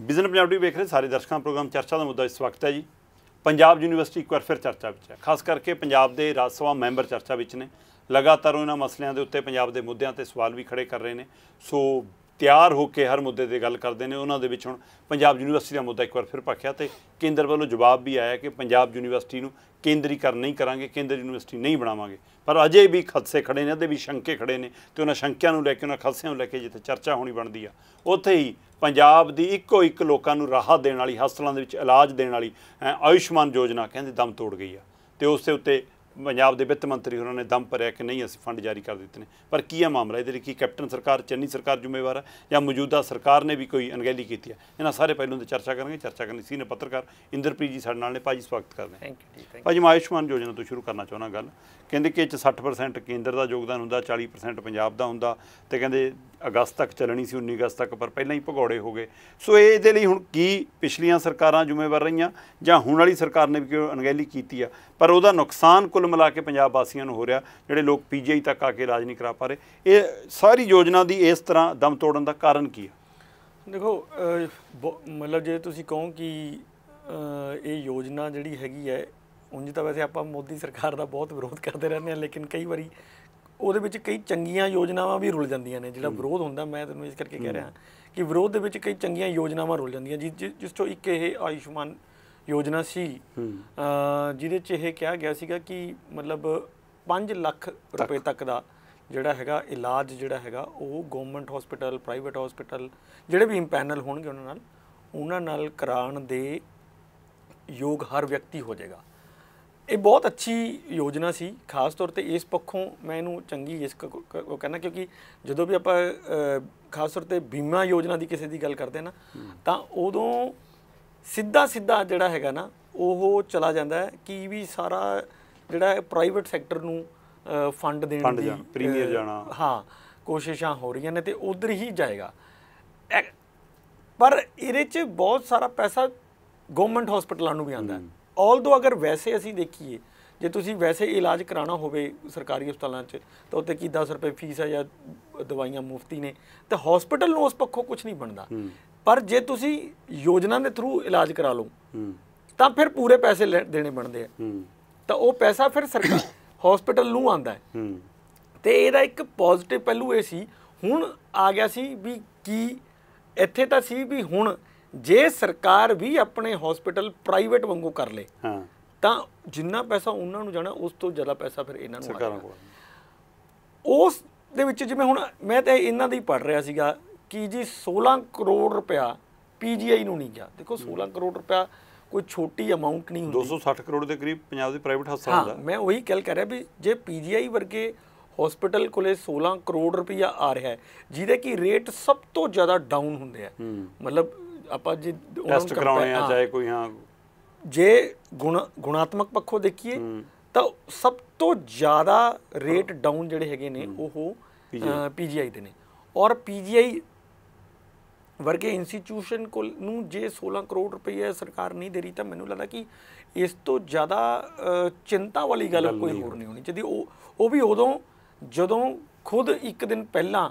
business Punjabi ਵੇਖ ਰਹੇ ਸਾਰੇ ਦਰਸ਼ਕਾਂ ਪ੍ਰੋਗਰਾਮ ਚਰਚਾ ਦਾ ਮੁੱਦਾ ਇਸ ਵਕਤ ਹੈ ਜੀ ਪੰਜਾਬ ਯੂਨੀਵਰਸਿਟੀ ਇੱਕ ਵਾਰ ਫਿਰ ਚਰਚਾ ਵਿੱਚ ਹੈ ਖਾਸ ਕਰਕੇ ਪੰਜਾਬ ਦੇ ਰਾਜ ਸਭਾ ਮੈਂਬਰ ਚਰਚਾ ਵਿੱਚ ਨੇ ਲਗਾਤਾਰ ਉਹਨਾਂ ਮਸਲਿਆਂ ਦੇ ਉੱਤੇ ਪੰਜਾਬ ਦੇ ਮੁੱਦਿਆਂ ਤੇ ਸਵਾਲ ਵੀ ਖੜੇ ਕਰ ਰਹੇ ਨੇ ਸੋ ਤਿਆਰ ਹੋ ਕੇ ਹਰ ਮੁੱਦੇ ਤੇ ਗੱਲ ਕਰਦੇ ਨੇ ਉਹਨਾਂ ਦੇ ਵਿੱਚ ਹੁਣ ਪੰਜਾਬ ਯੂਨੀਵਰਸਿਟੀ ਦਾ ਮੁੱਦਾ ਇੱਕ ਵਾਰ ਫਿਰ ਪੱਖਿਆ ਤੇ ਕੇਂਦਰ ਵੱਲੋਂ ਜਵਾਬ ਵੀ ਆਇਆ ਕਿ ਪੰਜਾਬ ਯੂਨੀਵਰਸਿਟੀ ਨੂੰ ਕੇਂਦਰੀਕਰਨ ਨਹੀਂ ਕਰਾਂਗੇ ਕੇਂਦਰ ਯੂਨੀਵਰਸਿਟੀ ਨਹੀਂ ਬਣਾਵਾਂਗੇ ਪਰ ਅਜੇ ਵੀ ਖਦਸੇ ਖੜੇ ਨੇ ਅਦੇ ਵੀ ਸ਼ੰਕੇ ਖੜੇ ਨੇ ਤੇ ਉਹਨਾਂ ਸ਼ੰਕਿਆਂ ਨੂੰ ਲੈ ਕੇ ਉਹਨਾਂ ਖਦਸਿਆਂ ਨੂੰ ਲੈ ਕੇ ਜਿੱਥੇ ਚਰਚਾ ਹੋਣੀ ਬਣਦੀ ਆ ਉੱਥੇ ਹੀ ਪੰਜਾਬ ਦੀ ਇੱਕੋ ਇੱਕ ਲੋਕਾਂ ਨੂੰ ਰਾਹਤ ਦੇਣ ਵਾਲੀ ਹਸਪਤਾਲਾਂ ਦੇ ਵਿੱਚ ਇਲਾਜ ਦੇਣ ਵਾਲੀ ਆਯੁਸ਼ਮਾਨ ਯੋਜਨਾ ਕਹਿੰਦੇ ਦਮ ਤੋੜ ਗਈ ਆ ਤੇ ਉਸ ਦੇ ਉੱਤੇ ਪੰਜਾਬ ਦੇ ਵਿੱਤ ਮੰਤਰੀ ਹੋਰਾਂ ਨੇ ਦਮ ਭਰਿਆ ਕਿ ਨਹੀਂ ਅਸੀਂ ਫੰਡ ਜਾਰੀ ਕਰ ਦਿੱਤੇ ਨੇ ਪਰ ਕੀ ਹੈ ਮਾਮਲਾ ਇਹਦੇ ਲਈ ਕੀ ਕੈਪਟਨ ਸਰਕਾਰ ਚੰਨੀ ਸਰਕਾਰ ਜ਼ਿੰਮੇਵਾਰ ਹੈ ਜਾਂ ਮੌਜੂਦਾ ਸਰਕਾਰ ਨੇ ਵੀ ਕੋਈ ਅਣਗਹਿਲੀ ਕੀਤੀ ਹੈ ਇਹਨਾਂ ਸਾਰੇ ਪਹਿਲੂਆਂ ਤੇ ਚਰਚਾ ਕਰਾਂਗੇ ਚਰਚਾ ਕਰਨੀ ਸੀ ਨੇ ਪੱਤਰਕਾਰ ਇੰਦਰਪ੍ਰੀਤ ਜੀ ਸਾਡੇ ਨਾਲ ਨੇ ਭਾਜੀ ਸਵਾਗਤ ਕਰਦੇ ਹਾਂ ਥੈਂਕ ਯੂ ਭਾਜੀ ਮੈਂ ਆਯੁਸ਼ਮਾਨ ਯੋਜਨਾ ਤੋਂ ਸ਼ੁਰੂ ਕਰਨਾ ਚਾਹੁੰਦਾ ਗੱਲ ਕਹਿੰਦੇ ਕਿ ਇਹ ਚ 60% ਕੇਂਦਰ ਦਾ ਯੋਗਦਾਨ ਹੁੰਦਾ 40% ਪੰਜਾਬ ਦਾ ਹੁੰਦਾ ਤੇ ਕਹਿੰਦੇ ਅਗਸਤ ਤੱਕ ਚੱਲਣੀ ਸੀ 19 ਅਗਸਤ ਤੱਕ ਪਰ ਪਹਿਲਾਂ ਹੀ ਭਗੌੜੇ ਹੋ ਗਏ ਸੋ ਇਹ ਦੇ ਲਈ ਹੁਣ ਕੀ ਪਿਛਲੀਆਂ ਸਰਕਾਰਾਂ ਜ਼ਿੰਮੇਵਾਰ ਰਹੀਆਂ ਜਾਂ ਹੁਣ ਵਾਲੀ ਸਰਕਾਰ ਨੇ ਵੀ ਕਿਉਂ ਅਣਗਹਿਲੀ ਕੀਤੀ ਆ ਪਰ ਉਹਦਾ ਨੁਕਸਾਨ ਕੁੱਲ ਮਿਲਾ ਕੇ ਪੰਜਾਬ ਵਾਸੀਆਂ ਨੂੰ ਹੋ ਰਿਹਾ ਜਿਹੜੇ ਲੋਕ ਪੀਜੀਆਈ ਤੱਕ ਆ ਕੇ ਇਲਾਜ ਨਹੀਂ ਕਰਾ ਪਾ ਰਹੇ ਇਹ ਸਾਰੀ ਯੋਜਨਾ ਦੀ ਇਸ ਤਰ੍ਹਾਂ ਦਮ ਤੋੜਨ ਦਾ ਕਾਰਨ ਕੀ ਆ ਦੇਖੋ ਮਤਲਬ ਜੇ ਤੁਸੀਂ ਕਹੋ ਕਿ ਇਹ ਯੋਜਨਾ ਜਿਹੜੀ ਹੈਗੀ ਹੈ ਉਂਝ ਤਾਂ ਵੈਸੇ ਆਪਾਂ ਮੋਦੀ ਸਰਕਾਰ ਦਾ ਬਹੁਤ ਵਿਰੋਧ ਕਰਦੇ ਰਹਿੰਦੇ ਹਾਂ ਲੇਕਿਨ ਕਈ ਵਾਰੀ ਉਹਦੇ ਵਿੱਚ ਕਈ ਚੰਗੀਆਂ ਯੋਜਨਾਵਾਂ ਵੀ ਰੁਲ ਜਾਂਦੀਆਂ ਨੇ ਜਿਹੜਾ ਵਿਰੋਧ ਹੁੰਦਾ ਮੈਂ ਤੁਹਾਨੂੰ ਇਸ ਕਰਕੇ ਕਹਿ ਰਿਹਾ ਕਿ ਵਿਰੋਧ ਦੇ ਵਿੱਚ ਕਈ ਚੰਗੀਆਂ ਯੋਜਨਾਵਾਂ ਰੁਲ ਜਾਂਦੀਆਂ ਜਿਸ ਤੋਂ ਇੱਕ ਇਹ ਆਯੁਸ਼ਮਾਨ ਯੋਜਨਾ ਸੀ ਜਿਹਦੇ 'ਚ ਇਹ ਕਿਹਾ ਗਿਆ ਸੀਗਾ ਕਿ ਮਤਲਬ 5 ਲੱਖ ਰੁਪਏ ਤੱਕ ਦਾ ਜਿਹੜਾ ਹੈਗਾ ਇਲਾਜ ਜਿਹੜਾ ਹੈਗਾ ਉਹ ਗਵਰਨਮੈਂਟ ਹਸਪੀਟਲ ਪ੍ਰਾਈਵੇਟ ਹਸਪੀਟਲ ਜਿਹੜੇ ਵੀ ਇੰਪੈਨਲ ਹੋਣਗੇ ਉਹਨਾਂ ਨਾਲ ਉਹਨਾਂ ਨਾਲ ਕਰਾਣ ਦੇ ਯੋਗ ਹਰ ਵਿਅਕਤੀ ਹੋ ਜਾਏਗਾ ਇਹ ਬਹੁਤ ਅੱਛੀ ਯੋਜਨਾ ਸੀ ਖਾਸ ਤੌਰ ਤੇ ਇਸ ਪੱਖੋਂ ਮੈਂ ਇਹਨੂੰ ਚੰਗੀ ਇਸ ਕਹਿੰਦਾ ਕਿਉਂਕਿ ਜਦੋਂ ਵੀ ਆਪਾਂ ਖਾਸ ਤੌਰ ਤੇ ਬੀਮਾ ਯੋਜਨਾ ਦੀ ਕਿਸੇ ਦੀ ਗੱਲ ਕਰਦੇ ਨਾ ਤਾਂ ਉਦੋਂ ਸਿੱਧਾ ਸਿੱਧਾ ਜਿਹੜਾ ਹੈਗਾ ਨਾ ਉਹ ਚਲਾ ਜਾਂਦਾ ਹੈ ਕਿ ਵੀ ਸਾਰਾ ਜਿਹੜਾ ਪ੍ਰਾਈਵੇਟ ਸੈਕਟਰ ਨੂੰ ਫੰਡ ਦੇਣ ਦੀ ਪ੍ਰੀਮੀਅਰ ਜਾਣਾ ਹਾਂ ਕੋਸ਼ਿਸ਼ਾਂ ਹੋ ਰਹੀਆਂ ਨੇ ਤੇ ਉਧਰ ਹੀ ਜਾਏਗਾ ਪਰ ਇਹਦੇ 'ਚ ਬਹੁਤ ਸਾਰਾ ਪੈਸਾ ਗਵਰਨਮੈਂਟ ਹਸਪੀਟਲਾਂ ਨੂੰ ਵੀ ਆਉਂਦਾ ਹੈ ਆਲਦੋ ਅਗਰ ਵੈਸੇ ਅਸੀਂ ਦੇਖੀਏ ਜੇ ਤੁਸੀਂ ਵੈਸੇ ਇਲਾਜ ਕਰਾਣਾ ਹੋਵੇ ਸਰਕਾਰੀ ਹਸਪਤਾਲਾਂ 'ਚ ਤਾਂ ਉੱਤੇ ਕੀ 10 ਰੁਪਏ ਫੀਸ ਆ ਜਾਂ ਦਵਾਈਆਂ ਮੁਫਤੀ ਨੇ ਤਾਂ ਹਸਪੀਟਲ ਨੂੰ ਉਸ ਪੱਖੋਂ ਕੁਝ ਨਹੀਂ ਬਣਦਾ ਪਰ ਜੇ ਤੁਸੀਂ ਯੋਜਨਾ ਦੇ ਥਰੂ ਇਲਾਜ ਕਰਾ ਲਓ ਤਾਂ ਫਿਰ ਪੂਰੇ ਪੈਸੇ ਦੇਣੇ ਬਣਦੇ ਆ ਤਾਂ ਉਹ ਪੈਸਾ ਫਿਰ ਸਰਕਾਰ ਹਸਪੀਟਲ ਨੂੰ ਆਂਦਾ ਹੈ ਤੇ ਇਹਦਾ ਇੱਕ ਪੋਜ਼ਿਟਿਵ ਪਹਿਲੂ ਇਹ ਸੀ ਹੁਣ ਆ ਗਿਆ ਸੀ ਵੀ ਕੀ ਇੱਥੇ ਤਾਂ ਸੀ ਵੀ ਹੁਣ ਜੇ ਸਰਕਾਰ ਵੀ ਆਪਣੇ ਹਸਪੀਟਲ ਪ੍ਰਾਈਵੇਟ ਵਾਂਗੂ ਕਰ ਲੇ ਹਾਂ ਤਾਂ ਜਿੰਨਾ ਪੈਸਾ ਉਹਨਾਂ ਨੂੰ ਜਾਣਾ ਉਸ ਤੋਂ ਜ਼ਿਆਦਾ ਪੈਸਾ ਫਿਰ ਇਹਨਾਂ ਨੂੰ ਸਰਕਾਰਾਂ ਕੋਲ ਉਸ ਦੇ ਵਿੱਚ ਜਿਵੇਂ ਹੁਣ ਮੈਂ ਤਾਂ ਇਹਨਾਂ ਦੀ ਪੜ ਰਿਹਾ ਸੀਗਾ ਕਿ ਜੀ 16 ਕਰੋੜ ਰੁਪਇਆ ਪੀਜੀਆਈ ਨੂੰ ਨਹੀਂ ਗਿਆ ਦੇਖੋ 16 ਕਰੋੜ ਰੁਪਇਆ ਕੋਈ ਛੋਟੀ ਅਮਾਉਂਟ ਨਹੀਂ ਹੁੰਦੀ 260 ਕਰੋੜ ਦੇ ਕਰੀਬ ਪੰਜਾਬ ਦੇ ਪ੍ਰਾਈਵੇਟ ਹਸਪਤਾਲ ਦਾ ਮੈਂ ਉਹੀ ਗੱਲ ਕਰ ਰਿਹਾ ਵੀ ਜੇ ਪੀਜੀਆਈ ਵਰਗੇ ਹਸਪੀਟਲ ਕੋਲੇ 16 ਕਰੋੜ ਰੁਪਇਆ ਆ ਰਿਹਾ ਹੈ ਜਿਹਦੇ ਕੀ ਰੇਟ ਸਭ ਤੋਂ ਜ਼ਿਆਦਾ ਡਾਊਨ ਹੁੰਦੇ ਆ ਮਤਲਬ ਆਪਾਂ ਜੇ ਟੈਸਟ ਕਰਾਉਣੇ ਆ ਚਾਹੇ ਕੋਈ ਹਾਂ ਜੇ ਗੁਣ ਗੁਣਾਤਮਕ ਪੱਖੋਂ ਦੇਖੀਏ ਤਾਂ ਸਭ ਤੋਂ ਜ਼ਿਆਦਾ ਰੇਟ ਡਾਊਨ ਜਿਹੜੇ ਹੈਗੇ ਨੇ ਉਹ ਪੀਜੀਆਈ ਦੇ ਨੇ ਔਰ ਪੀਜੀਆਈ ਵਰਗੇ ਇੰਸਟੀਚਿਊਸ਼ਨ ਕੋਲ ਨੂੰ ਜੇ 16 ਕਰੋੜ ਰੁਪਏ ਸਰਕਾਰ ਨਹੀਂ ਦੇ ਰਹੀ ਤਾਂ ਮੈਨੂੰ ਲੱਗਦਾ ਕਿ ਇਸ ਤੋਂ ਜ਼ਿਆਦਾ ਚਿੰਤਾ ਵਾਲੀ ਗੱਲ ਕੋਈ ਹੋਰ ਨਹੀਂ ਹੋਣੀ ਚਾਹੀਦੀ ਉਹ ਉਹ ਵੀ ਉਦੋਂ ਜਦੋਂ ਖੁਦ ਇੱਕ ਦਿਨ ਪਹਿਲਾਂ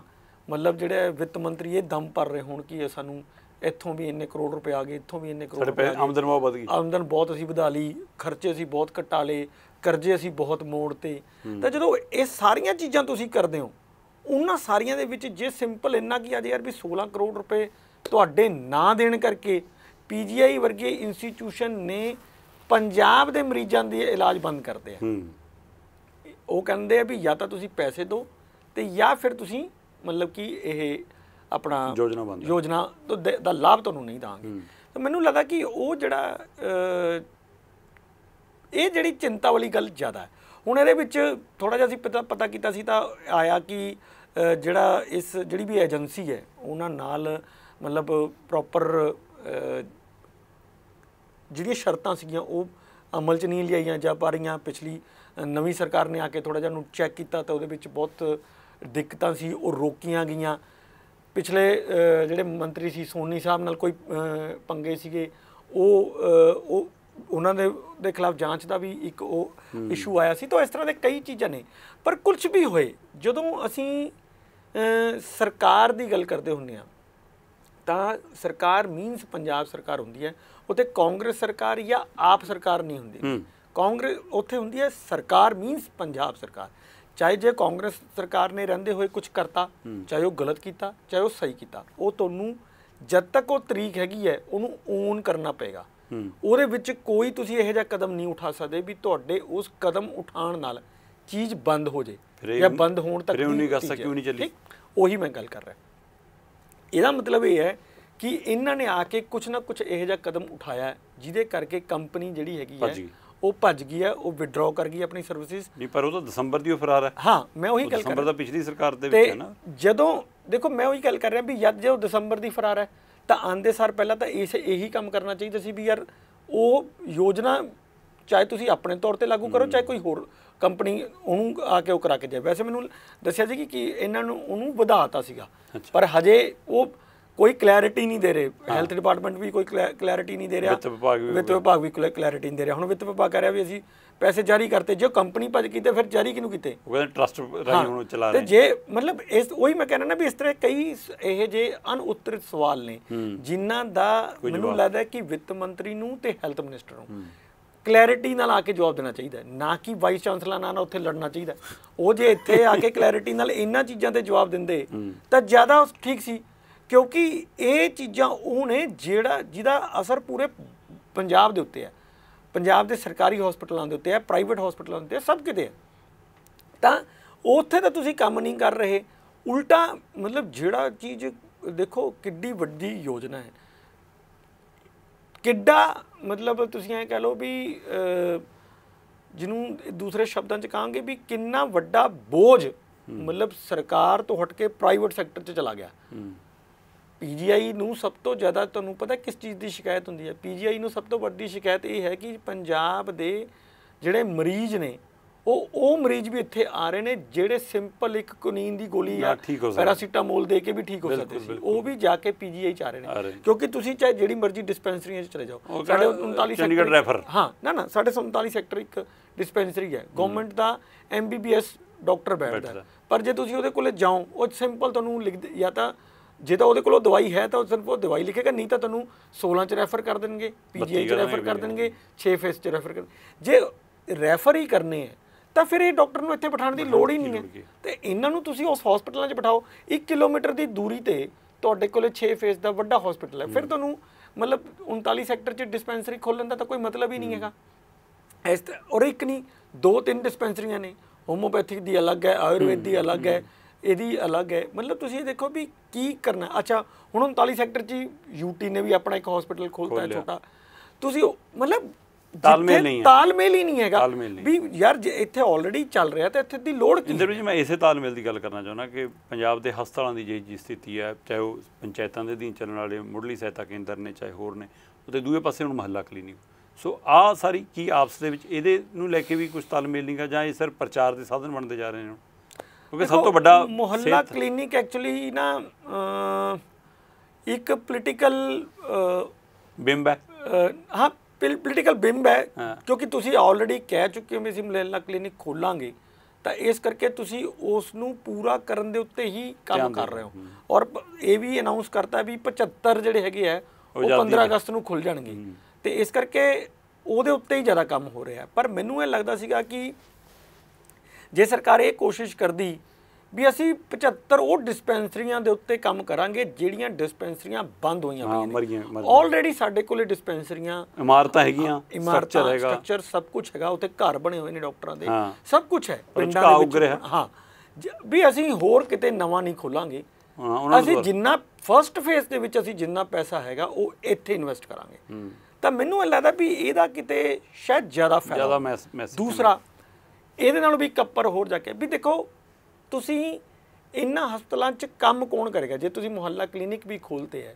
ਮਤਲਬ ਜਿਹੜਾ ਵਿੱਤ ਮੰਤਰੀ ਇਹ ਦਮ ਪਰ ਰਹੇ ਹੋਣ ਕਿ ਸਾਨੂੰ ਇੱਥੋਂ ਵੀ ਇੰਨੇ ਕਰੋੜ ਰੁਪਏ ਆ ਗਏ ਇੱਥੋਂ ਵੀ ਇੰਨੇ ਕਰੋੜ ਰੁਪਏ ਆਮਦਨ ਬਹੁਤ ਵਧ ਗਈ ਆਮਦਨ ਬਹੁਤ ਅਸੀਂ ਵਧਾ ਲਈ ਖਰਚੇ ਅਸੀਂ ਬਹੁਤ ਘਟਾ ਲਏ ਕਰਜ਼ੇ ਅਸੀਂ ਬਹੁਤ ਮੋੜ ਤੇ ਤਾਂ ਜਦੋਂ ਇਹ ਸਾਰੀਆਂ ਚੀਜ਼ਾਂ ਤੁਸੀਂ ਕਰਦੇ ਹੋ ਉਹਨਾਂ ਸਾਰੀਆਂ ਦੇ ਵਿੱਚ ਜੇ ਸਿੰਪਲ ਇੰਨਾ ਕੀ ਆ ਜੇ ਯਾਰ ਵੀ 16 ਕਰੋੜ ਰੁਪਏ ਤੁਹਾਡੇ ਨਾਂ ਦੇਣ ਕਰਕੇ ਪੀਜੀਆਈ ਵਰਗੇ ਇੰਸਟੀਚਿਊਸ਼ਨ ਨੇ ਪੰਜਾਬ ਦੇ ਮਰੀਜ਼ਾਂ ਦੇ ਇਲਾਜ ਬੰਦ ਕਰਦੇ ਆ ਉਹ ਕਹਿੰਦੇ ਆ ਵੀ ਜਾਂ ਤਾਂ ਤੁਸੀਂ ਪੈਸੇ ਦਿਓ ਤੇ ਜਾਂ ਫਿਰ ਤੁਸੀਂ ਮਤਲਬ ਕਿ ਇਹ ਆਪਣਾ ਯੋਜਨਾਬੰਦ ਯੋਜਨਾ ਦਾ ਲਾਭ ਤੁਹਾਨੂੰ ਨਹੀਂ ਦਾਂਗੇ ਤਾਂ ਮੈਨੂੰ ਲੱਗਾ ਕਿ ਉਹ ਜਿਹੜਾ ਇਹ ਜਿਹੜੀ ਚਿੰਤਾ ਵਾਲੀ ਗੱਲ ਜ਼ਿਆਦਾ ਹੈ ਹੁਣ ਇਹਦੇ ਵਿੱਚ ਥੋੜਾ ਜਿਹਾ ਅਸੀਂ ਪਤਾ ਪਤਾ ਕੀਤਾ ਸੀ ਤਾਂ ਆਇਆ ਕਿ ਜਿਹੜਾ ਇਸ ਜਿਹੜੀ ਵੀ ਏਜੰਸੀ ਹੈ ਉਹਨਾਂ ਨਾਲ ਮਤਲਬ ਪ੍ਰੋਪਰ ਜਿਹੜੀਆਂ ਸ਼ਰਤਾਂ ਸੀਗੀਆਂ ਉਹ ਅਮਲ 'ਚ ਨਹੀਂ ਲਈਆਂ ਜਾ ਪਾਰੀਆਂ ਪਿਛਲੀ ਨਵੀਂ ਸਰਕਾਰ ਨੇ ਆ ਕੇ ਥੋੜਾ ਜਿਹਾ ਨੂੰ ਚੈੱਕ ਕੀਤਾ ਤਾਂ ਉਹਦੇ ਵਿੱਚ ਬਹੁਤ ਦਿੱਕਤਾਂ ਸੀ ਉਹ ਰੋਕੀਆਂ ਗਈਆਂ ਪਿਛਲੇ ਜਿਹੜੇ ਮੰਤਰੀ ਸੀ ਸੋਨੀ ਸਾਹਿਬ ਨਾਲ ਕੋਈ ਪੰਗੇ ਸੀਗੇ ਉਹ ਉਹ ਉਹਨਾਂ ਦੇ ਦੇ ਖਿਲਾਫ ਜਾਂਚ ਦਾ ਵੀ ਇੱਕ ਉਹ ਇਸ਼ੂ ਆਇਆ ਸੀ ਤਾਂ ਇਸ ਤਰ੍ਹਾਂ ਦੇ ਕਈ ਚੀਜ਼ਾਂ ਨੇ ਪਰ ਕੁਝ ਵੀ ਹੋਏ ਜਦੋਂ ਅਸੀਂ ਸਰਕਾਰ ਦੀ ਗੱਲ ਕਰਦੇ ਹੁੰਨੇ ਆ ਤਾਂ ਸਰਕਾਰ ਮੀਨਸ ਪੰਜਾਬ ਸਰਕਾਰ ਹੁੰਦੀ ਹੈ ਉਥੇ ਕਾਂਗਰਸ ਸਰਕਾਰ ਜਾਂ ਆਪ ਸਰਕਾਰ ਨਹੀਂ ਹੁੰਦੀ ਕਾਂਗਰਸ ਉਥੇ ਹੁੰਦੀ ਹੈ ਸਰਕਾਰ ਮੀਨਸ ਪੰਜਾਬ ਸਰਕਾਰ ਚਾਹੇ ਜੇ ਕਾਂਗਰਸ ਸਰਕਾਰ ਨੇ ਰਹਿੰਦੇ ਹੋਏ ਕੁਝ ਕਰਤਾ ਚਾਹੇ ਉਹ ਗਲਤ ਕੀਤਾ ਚਾਹੇ ਉਹ ਸਹੀ ਕੀਤਾ ਉਹ ਤੁਹਾਨੂੰ ਜਦ ਤੱਕ ਉਹ ਤਰੀਕ ਹੈਗੀ ਹੈ ਉਹਨੂੰ ਓਨ ਕਰਨਾ ਪਏਗਾ ਉਹਦੇ ਵਿੱਚ ਕੋਈ ਤੁਸੀਂ ਇਹੋ ਜਿਹਾ ਕਦਮ ਨਹੀਂ ਉਠਾ ਸਕਦੇ ਵੀ ਤੁਹਾਡੇ ਉਸ ਕਦਮ ਉਠਾਉਣ ਨਾਲ ਚੀਜ਼ ਬੰਦ ਹੋ ਜੇ ਜਾਂ ਬੰਦ ਹੋਣ ਤੱਕ ਨਹੀਂ ਕਰ ਸਕਦਾ ਕਿਉਂ ਨਹੀਂ ਚੱਲੀ ਉਹੀ ਮੈਂ ਗੱਲ ਕਰ ਰਿਹਾ ਇਹਦਾ ਮਤਲਬ ਇਹ ਹੈ ਕਿ ਇਹਨਾਂ ਨੇ ਆ ਕੇ ਕੁਝ ਨਾ ਕੁਝ ਇਹੋ ਜਿਹਾ ਕਦਮ ਉਠਾਇਆ ਜਿਹਦੇ ਕਰਕੇ ਕੰਪਨੀ ਜਿਹੜੀ ਹੈਗੀ ਹੈ ਉਹ ਭੱਜ ਗਈ ਹੈ ਉਹ ਵਿਡਰਾਅ ਕਰ ਗਈ ਆਪਣੀ ਸਰਵਿਸਿਜ਼ ਨਹੀਂ ਪਰ ਉਹ ਤਾਂ ਦਸੰਬਰ ਦੀ ਉਹ ਫਰਾਰ ਹੈ ਹਾਂ ਮੈਂ ਉਹੀ ਗੱਲ ਕਰ ਦਸੰਬਰ ਦਾ ਪਿਛਲੀ ਸਰਕਾਰ ਦੇ ਵਿੱਚ ਹੈ ਨਾ ਜਦੋਂ ਦੇਖੋ ਮੈਂ ਉਹੀ ਗੱਲ ਕਰ ਰਿਹਾ ਵੀ ਜਦ ਜੇ ਉਹ ਦਸੰਬਰ ਦੀ ਫਰਾਰ ਹੈ ਤਾਂ ਆਂਦੇ ਸਾਰ ਪਹਿਲਾਂ ਤਾਂ ਇਸ ਇਹੀ ਕੰਮ ਕਰਨਾ ਚਾਹੀਦਾ ਸੀ ਵੀ ਯਾਰ ਉਹ ਯੋਜਨਾ ਚਾਹੇ ਤੁਸੀਂ ਆਪਣੇ ਤੌਰ ਤੇ ਲਾਗੂ ਕਰੋ ਚਾਹੇ ਕੋਈ ਹੋਰ ਕੰਪਨੀ ਉਹਨੂੰ ਆ ਕੇ ਉਹ ਕਰਾ ਕੇ ਜਾਵੇ ਵੈਸੇ ਮੈਨੂੰ ਦੱਸਿਆ ਜੀ ਕਿ ਇਹਨਾਂ ਨੂੰ ਉਹਨੂੰ ਵਧਾਤਾ ਸੀਗਾ ਪਰ ਹਜੇ ਉਹ ਕੋਈ ਕਲੈਰਿਟੀ ਨਹੀਂ ਦੇ ਰਹੇ ਹੈਲਥ ਡਿਪਾਰਟਮੈਂਟ ਵੀ ਕੋਈ ਕਲੈਰਿਟੀ ਨਹੀਂ ਦੇ ਰਿਹਾ ਵਿੱਤ ਵਿਭਾਗ ਵੀ ਵਿੱਤ ਵਿਭਾਗ ਵੀ ਕਲੈਰਿਟੀ ਨਹੀਂ ਦੇ ਰਿਹਾ ਹੁਣ ਵਿੱਤ ਵਿਭਾਗ ਕਹਿ ਰਿਹਾ ਵੀ ਅਸੀਂ ਪੈਸੇ ਜਾਰੀ ਕਰਤੇ ਜੇ ਕੰਪਨੀ ਭੱਜ ਕੀਤੇ ਫਿਰ ਜਾਰੀ ਕਿਨੂੰ ਕੀਤੇ ਉਹ ਕਹਿੰਦੇ ਟਰਸਟ ਰਾਹੀਂ ਹੁਣ ਚਲਾ ਰਹੇ ਤੇ ਜੇ ਮਤਲਬ ਇਸ ਉਹੀ ਮੈਂ ਕਹਿੰਦਾ ਨਾ ਵੀ ਇਸ ਤਰ੍ਹਾਂ ਕਈ ਇਹ ਜੇ ਅਨਉੱਤਰਿਤ ਸਵਾਲ ਨੇ ਜਿਨ੍ਹਾਂ ਦਾ ਮੈਨੂੰ ਲੱਗਦਾ ਕਿ ਵਿੱਤ ਮੰਤਰੀ ਨੂੰ ਤੇ ਹੈਲਥ ਮਿਨਿਸਟਰ ਨੂੰ ਕਲੈਰਿਟੀ ਨਾਲ ਆ ਕੇ ਜਵਾਬ ਦੇਣਾ ਚਾਹੀਦਾ ਨਾ ਕਿ ਵਾਈਸ ਚਾਂਸਲਰ ਨਾਲ ਉੱਥੇ ਲੜਨਾ ਚਾਹੀਦਾ ਉਹ ਜੇ ਇੱਥੇ ਆ ਕੇ ਕਲੈਰਿਟੀ ਨਾਲ ਇਹਨਾਂ ਚੀਜ਼ਾਂ ਤੇ ਜਵਾਬ ਦਿੰਦੇ ਤਾਂ ਜ਼ਿਆਦਾ ਠੀਕ ਸੀ ਕਿਉਂਕਿ ਇਹ ਚੀਜ਼ਾਂ ਉਹ ਨੇ ਜਿਹੜਾ ਜਿਹਦਾ ਅਸਰ ਪੂਰੇ ਪੰਜਾਬ ਦੇ ਉੱਤੇ ਹੈ ਪੰਜਾਬ ਦੇ ਸਰਕਾਰੀ ਹਸਪਤਾਲਾਂ ਦੇ ਉੱਤੇ ਹੈ ਪ੍ਰਾਈਵੇਟ ਹਸਪਤਾਲਾਂ ਦੇ ਉੱਤੇ ਸਭ ਕਿਤੇ ਹੈ ਤਾਂ ਉੱਥੇ ਤਾਂ ਤੁਸੀਂ ਕੰਮ ਨਹੀਂ ਕਰ ਰਹੇ ਉਲਟਾ ਮਤਲਬ ਜਿਹੜਾ ਚੀਜ਼ ਦੇਖੋ ਕਿੱਡੀ ਵੱਡੀ ਯੋਜਨਾ ਹੈ ਕਿੱਡਾ ਮਤਲਬ ਤੁਸੀਂ ਐ ਕਹ ਲਓ ਵੀ ਜਿਹਨੂੰ ਦੂਸਰੇ ਸ਼ਬਦਾਂ 'ਚ ਕਹਾਂਗੇ ਵੀ ਕਿੰਨਾ ਵੱਡਾ ਬੋਝ ਮਤਲਬ ਸਰਕਾਰ ਤੋਂ ਹਟ ਕੇ ਪ੍ਰਾਈਵੇਟ ਸੈਕਟਰ 'ਚ ਚਲਾ ਗਿਆ ਪੀਜੀਆਈ ਨੂੰ ਸਭ ਤੋਂ ਜ਼ਿਆਦਾ ਤੁਹਾਨੂੰ ਪਤਾ ਕਿਸ ਚੀਜ਼ ਦੀ ਸ਼ਿਕਾਇਤ ਹੁੰਦੀ ਹੈ ਪੀਜੀਆਈ ਨੂੰ ਸਭ ਤੋਂ ਵੱਡੀ ਸ਼ਿਕਾਇਤ ਇਹ ਹੈ ਕਿ ਪੰਜਾਬ ਦੇ ਜਿਹੜੇ ਮਰੀਜ਼ ਨੇ ਉਹ ਉਹ ਮਰੀਜ਼ ਵੀ ਇੱਥੇ ਆ ਰਹੇ ਨੇ ਜਿਹੜੇ ਸਿੰਪਲ ਇੱਕ ਕੁਨੀਨ ਦੀ ਗੋਲੀ ਆ ਪੈਰਾਸੀਟਾਮੋਲ ਦੇ ਕੇ ਵੀ ਠੀਕ ਹੋ ਸਕਦੇ ਸੀ ਉਹ ਵੀ ਜਾ ਕੇ ਪੀਜੀਆਈ ਚ ਆ ਰਹੇ ਨੇ ਕਿਉਂਕਿ ਤੁਸੀਂ ਚਾਹੇ ਜਿਹੜੀ ਮਰਜ਼ੀ ਡਿਸਪੈਂਸਰੀਆਂ ਚ ਚਲੇ ਜਾਓ ਸਾਡੇ 39 ਸੈਕਟਰ ਰੈਫਰ ਹਾਂ ਨਾ ਨਾ ਸਾਡੇ 39 ਸੈਕਟਰ ਇੱਕ ਡਿਸਪੈਂਸਰੀ ਹੈ ਗਵਰਨਮੈਂਟ ਦਾ ਐਮਬੀਬੀਐਸ ਡਾਕਟਰ ਬੈਠਦਾ ਪਰ ਜੇ ਤੁਸੀਂ ਉਹਦੇ ਕੋਲੇ ਜਾਓ ਉਹ ਸਿੰਪਲ ਤੁਹਾਨੂੰ ਲਿਖ ਜਾਂ ਤਾਂ ਜੇ ਤਾਂ ਉਹਦੇ ਕੋਲ ਦਵਾਈ ਹੈ ਤਾਂ ਉਹ ਸਿਰਫ ਉਹ ਦਵਾਈ ਲਿਖੇਗਾ ਨਹੀਂ ਤਾਂ ਤੁਹਾਨੂੰ 16 ਚ ਰੈਫਰ ਕਰ ਦੇਣਗੇ ਪੀਜੀਆਈ ਚ ਰੈਫਰ ਕਰ ਦੇਣਗੇ 6 ਫੇਸ ਚ ਰੈਫਰ ਕਰ ਜੇ ਰੈਫਰ ਹੀ ਕਰਨੇ ਹੈ ਤਾਂ ਫਿਰ ਇਹ ਡਾਕਟਰ ਨੂੰ ਇੱਥੇ ਬਿਠਾਉਣ ਦੀ ਲੋੜ ਹੀ ਨਹੀਂ ਹੈ ਤੇ ਇਹਨਾਂ ਨੂੰ ਤੁਸੀਂ ਉਸ ਹਸਪੀਟਲਾਂ 'ਚ ਬਿਠਾਓ 1 ਕਿਲੋਮੀਟਰ ਦੀ ਦੂਰੀ ਤੇ ਤੁਹਾਡੇ ਕੋਲੇ 6 ਫੇਸ ਦਾ ਵੱਡਾ ਹਸਪੀਟਲ ਹੈ ਫਿਰ ਤੁਹਾਨੂੰ ਮਤਲਬ 39 ਸੈਕਟਰ 'ਚ ਡਿਸਪੈਂਸਰੀ ਖੋਲਣ ਦਾ ਤਾਂ ਕੋਈ ਮਤਲਬ ਹੀ ਨਹੀਂ ਹੈਗਾ ਇਸ ਔਰ ਇੱਕ ਨਹੀਂ ਦੋ ਤਿੰਨ ਡਿਸਪੈਂਸਰੀਆਂ ਨੇ ਹੋਮੋਪੈਥਿਕ ਦੀ ਅਲੱਗ ਹੈ ਆਯੁਰਵੇਦ ਦੀ ਅਲੱਗ ਹੈ ਇਹਦੀ ਅਲੱਗ ਹੈ ਮਤਲਬ ਤੁਸੀਂ ਇਹ ਦੇਖੋ ਵੀ ਕੀ ਕਰਨਾ ਅੱਛਾ ਹੁਣ 39 ਸੈਕਟਰ 'ਚ ਯੂਟੀ ਨੇ ਵੀ ਆਪਣਾ ਇੱਕ ਹਸਪੀਟਲ ਖੋਲਤਾ ਹੈ ਛੋਟਾ ਤੁਸੀਂ ਮਤਲਬ ਤਾਲਮੇਲ ਨਹੀਂ ਹੈ ਤਾਲਮੇਲ ਹੀ ਨਹੀਂ ਹੈਗਾ ਵੀ ਯਾਰ ਇੱਥੇ ਆਲਰੇਡੀ ਚੱਲ ਰਿਹਾ ਤੇ ਇੱਥੇ ਦੀ ਲੋੜ ਕੀ ਇੰਦਰ ਜੀ ਮੈਂ ਇਸੇ ਤਾਲਮੇਲ ਦੀ ਗੱਲ ਕਰਨਾ ਚਾਹੁੰਦਾ ਕਿ ਪੰਜਾਬ ਦੇ ਹਸਪਤਾਲਾਂ ਦੀ ਜੀ ਸਥਿਤੀ ਹੈ ਚਾਹੇ ਉਹ ਪੰਚਾਇਤਾਂ ਦੇ ਅਧੀਨ ਚੱਲਣ ਵਾਲੇ ਮੁੱਢਲੀ ਸਹਾਇਤਾ ਕੇਂਦਰ ਨੇ ਚਾਹੇ ਹੋਰ ਨੇ ਉਤੇ ਦੂਏ ਪਾਸੇ ਹੁਣ ਮਹੱਲਾ ਕਲੀਨਿਕ ਸੋ ਆ ਸਾਰੀ ਕੀ ਆਪਸ ਦੇ ਵਿੱਚ ਇਹਦੇ ਨੂੰ ਲੈ ਕੇ ਵੀ ਕੁਝ ਤਾਲਮੇਲ ਨਹੀਂਗਾ ਜਾਂ ਇਹ ਸਿਰ ਪ੍ਰਚਾਰ ਦੇ ਸਾਧਨ ਬਣਦੇ ਜਾ ਰਹੇ ਨੇ ਕਿਉਂਕਿ ਸਭ ਤੋਂ ਵੱਡਾ ਮੁਹੱਲਾ ਕਲੀਨਿਕ ਐਕਚੁਅਲੀ ਨਾ ਇੱਕ ਪੋਲੀਟੀਕਲ ਬਿੰਬ ਹੈ ਹਾਂ ਪੋਲੀਟੀਕਲ ਬਿੰਬ ਹੈ ਕਿਉਂਕਿ ਤੁਸੀਂ ਆਲਰੇਡੀ ਕਹਿ ਚੁੱਕੇ ਹੋ ਕਿ ਅਸੀਂ ਮੁਹੱਲਾ ਕਲੀਨਿਕ ਖੋਲਾਂਗੇ ਤਾਂ ਇਸ ਕਰਕੇ ਤੁਸੀਂ ਉਸ ਨੂੰ ਪੂਰਾ ਕਰਨ ਦੇ ਉੱਤੇ ਹੀ ਕੰਮ ਕਰ ਰਹੇ ਹੋ ਔਰ ਇਹ ਵੀ ਅਨਾਉਂਸ ਕਰਤਾ ਵੀ 75 ਜਿਹੜੇ ਹੈਗੇ ਆ ਉਹ 15 ਅਗਸਤ ਨੂੰ ਖੁੱਲ ਜਾਣਗੇ ਤੇ ਇਸ ਕਰਕੇ ਉਹਦੇ ਉੱਤੇ ਹੀ ਜ਼ਿਆਦਾ ਕੰਮ ਹੋ ਰਿਹਾ ਪਰ ਮੈਨੂੰ ਇਹ ਲੱਗਦਾ ਸੀਗਾ ਕਿ ਜੇ ਸਰਕਾਰ ਇਹ ਕੋਸ਼ਿਸ਼ ਕਰਦੀ ਵੀ ਅਸੀਂ 75 ਉਹ ਡਿਸਪੈਂਸਰੀਆਂ ਦੇ ਉੱਤੇ ਕੰਮ ਕਰਾਂਗੇ ਜਿਹੜੀਆਂ ਡਿਸਪੈਂਸਰੀਆਂ ਬੰਦ ਹੋਈਆਂ ਹਾਂ ਮਰੀਆਂ ਆਲਰੇਡੀ ਸਾਡੇ ਕੋਲੇ ਡਿਸਪੈਂਸਰੀਆਂ ਇਮਾਰਤਾਂ ਹੈਗੀਆਂ ਸਟਰਕਚਰ ਹੈਗਾ ਸਟਰਕਚਰ ਸਭ ਕੁਝ ਹੈਗਾ ਉੱਥੇ ਘਰ ਬਣੇ ਹੋਏ ਨੇ ਡਾਕਟਰਾਂ ਦੇ ਸਭ ਕੁਝ ਹੈ ਪਿੰਡਾਂ ਦੇ ਵਿੱਚ ਹਾਂ ਵੀ ਅਸੀਂ ਹੋਰ ਕਿਤੇ ਨਵਾਂ ਨਹੀਂ ਖੋਲਾਂਗੇ ਅਸੀਂ ਜਿੰਨਾ ਫਰਸਟ ਫੇਸ ਦੇ ਵਿੱਚ ਅਸੀਂ ਜਿੰਨਾ ਪੈਸਾ ਹੈਗਾ ਉਹ ਇੱਥੇ ਇਨਵੈਸਟ ਕਰਾਂਗੇ ਤਾਂ ਮੈਨੂੰ ਇਹ ਲੱਗਦਾ ਵੀ ਇਹਦਾ ਕਿਤੇ ਸ਼ਾਇਦ ਜ਼ਿਆਦਾ ਫਾਇਦਾ ਦੂਸਰਾ ਇਹਦੇ ਨਾਲ ਵੀ ਕੱਪਰ ਹੋਰ ਜਾ ਕੇ ਵੀ ਦੇਖੋ ਤੁਸੀਂ ਇੰਨਾ ਹਸਪਤਾਲਾਂ 'ਚ ਕੰਮ ਕੌਣ ਕਰੇਗਾ ਜੇ ਤੁਸੀਂ ਮੁਹੱਲਾ ਕਲੀਨਿਕ ਵੀ ਖੋਲਤੇ ਹੈ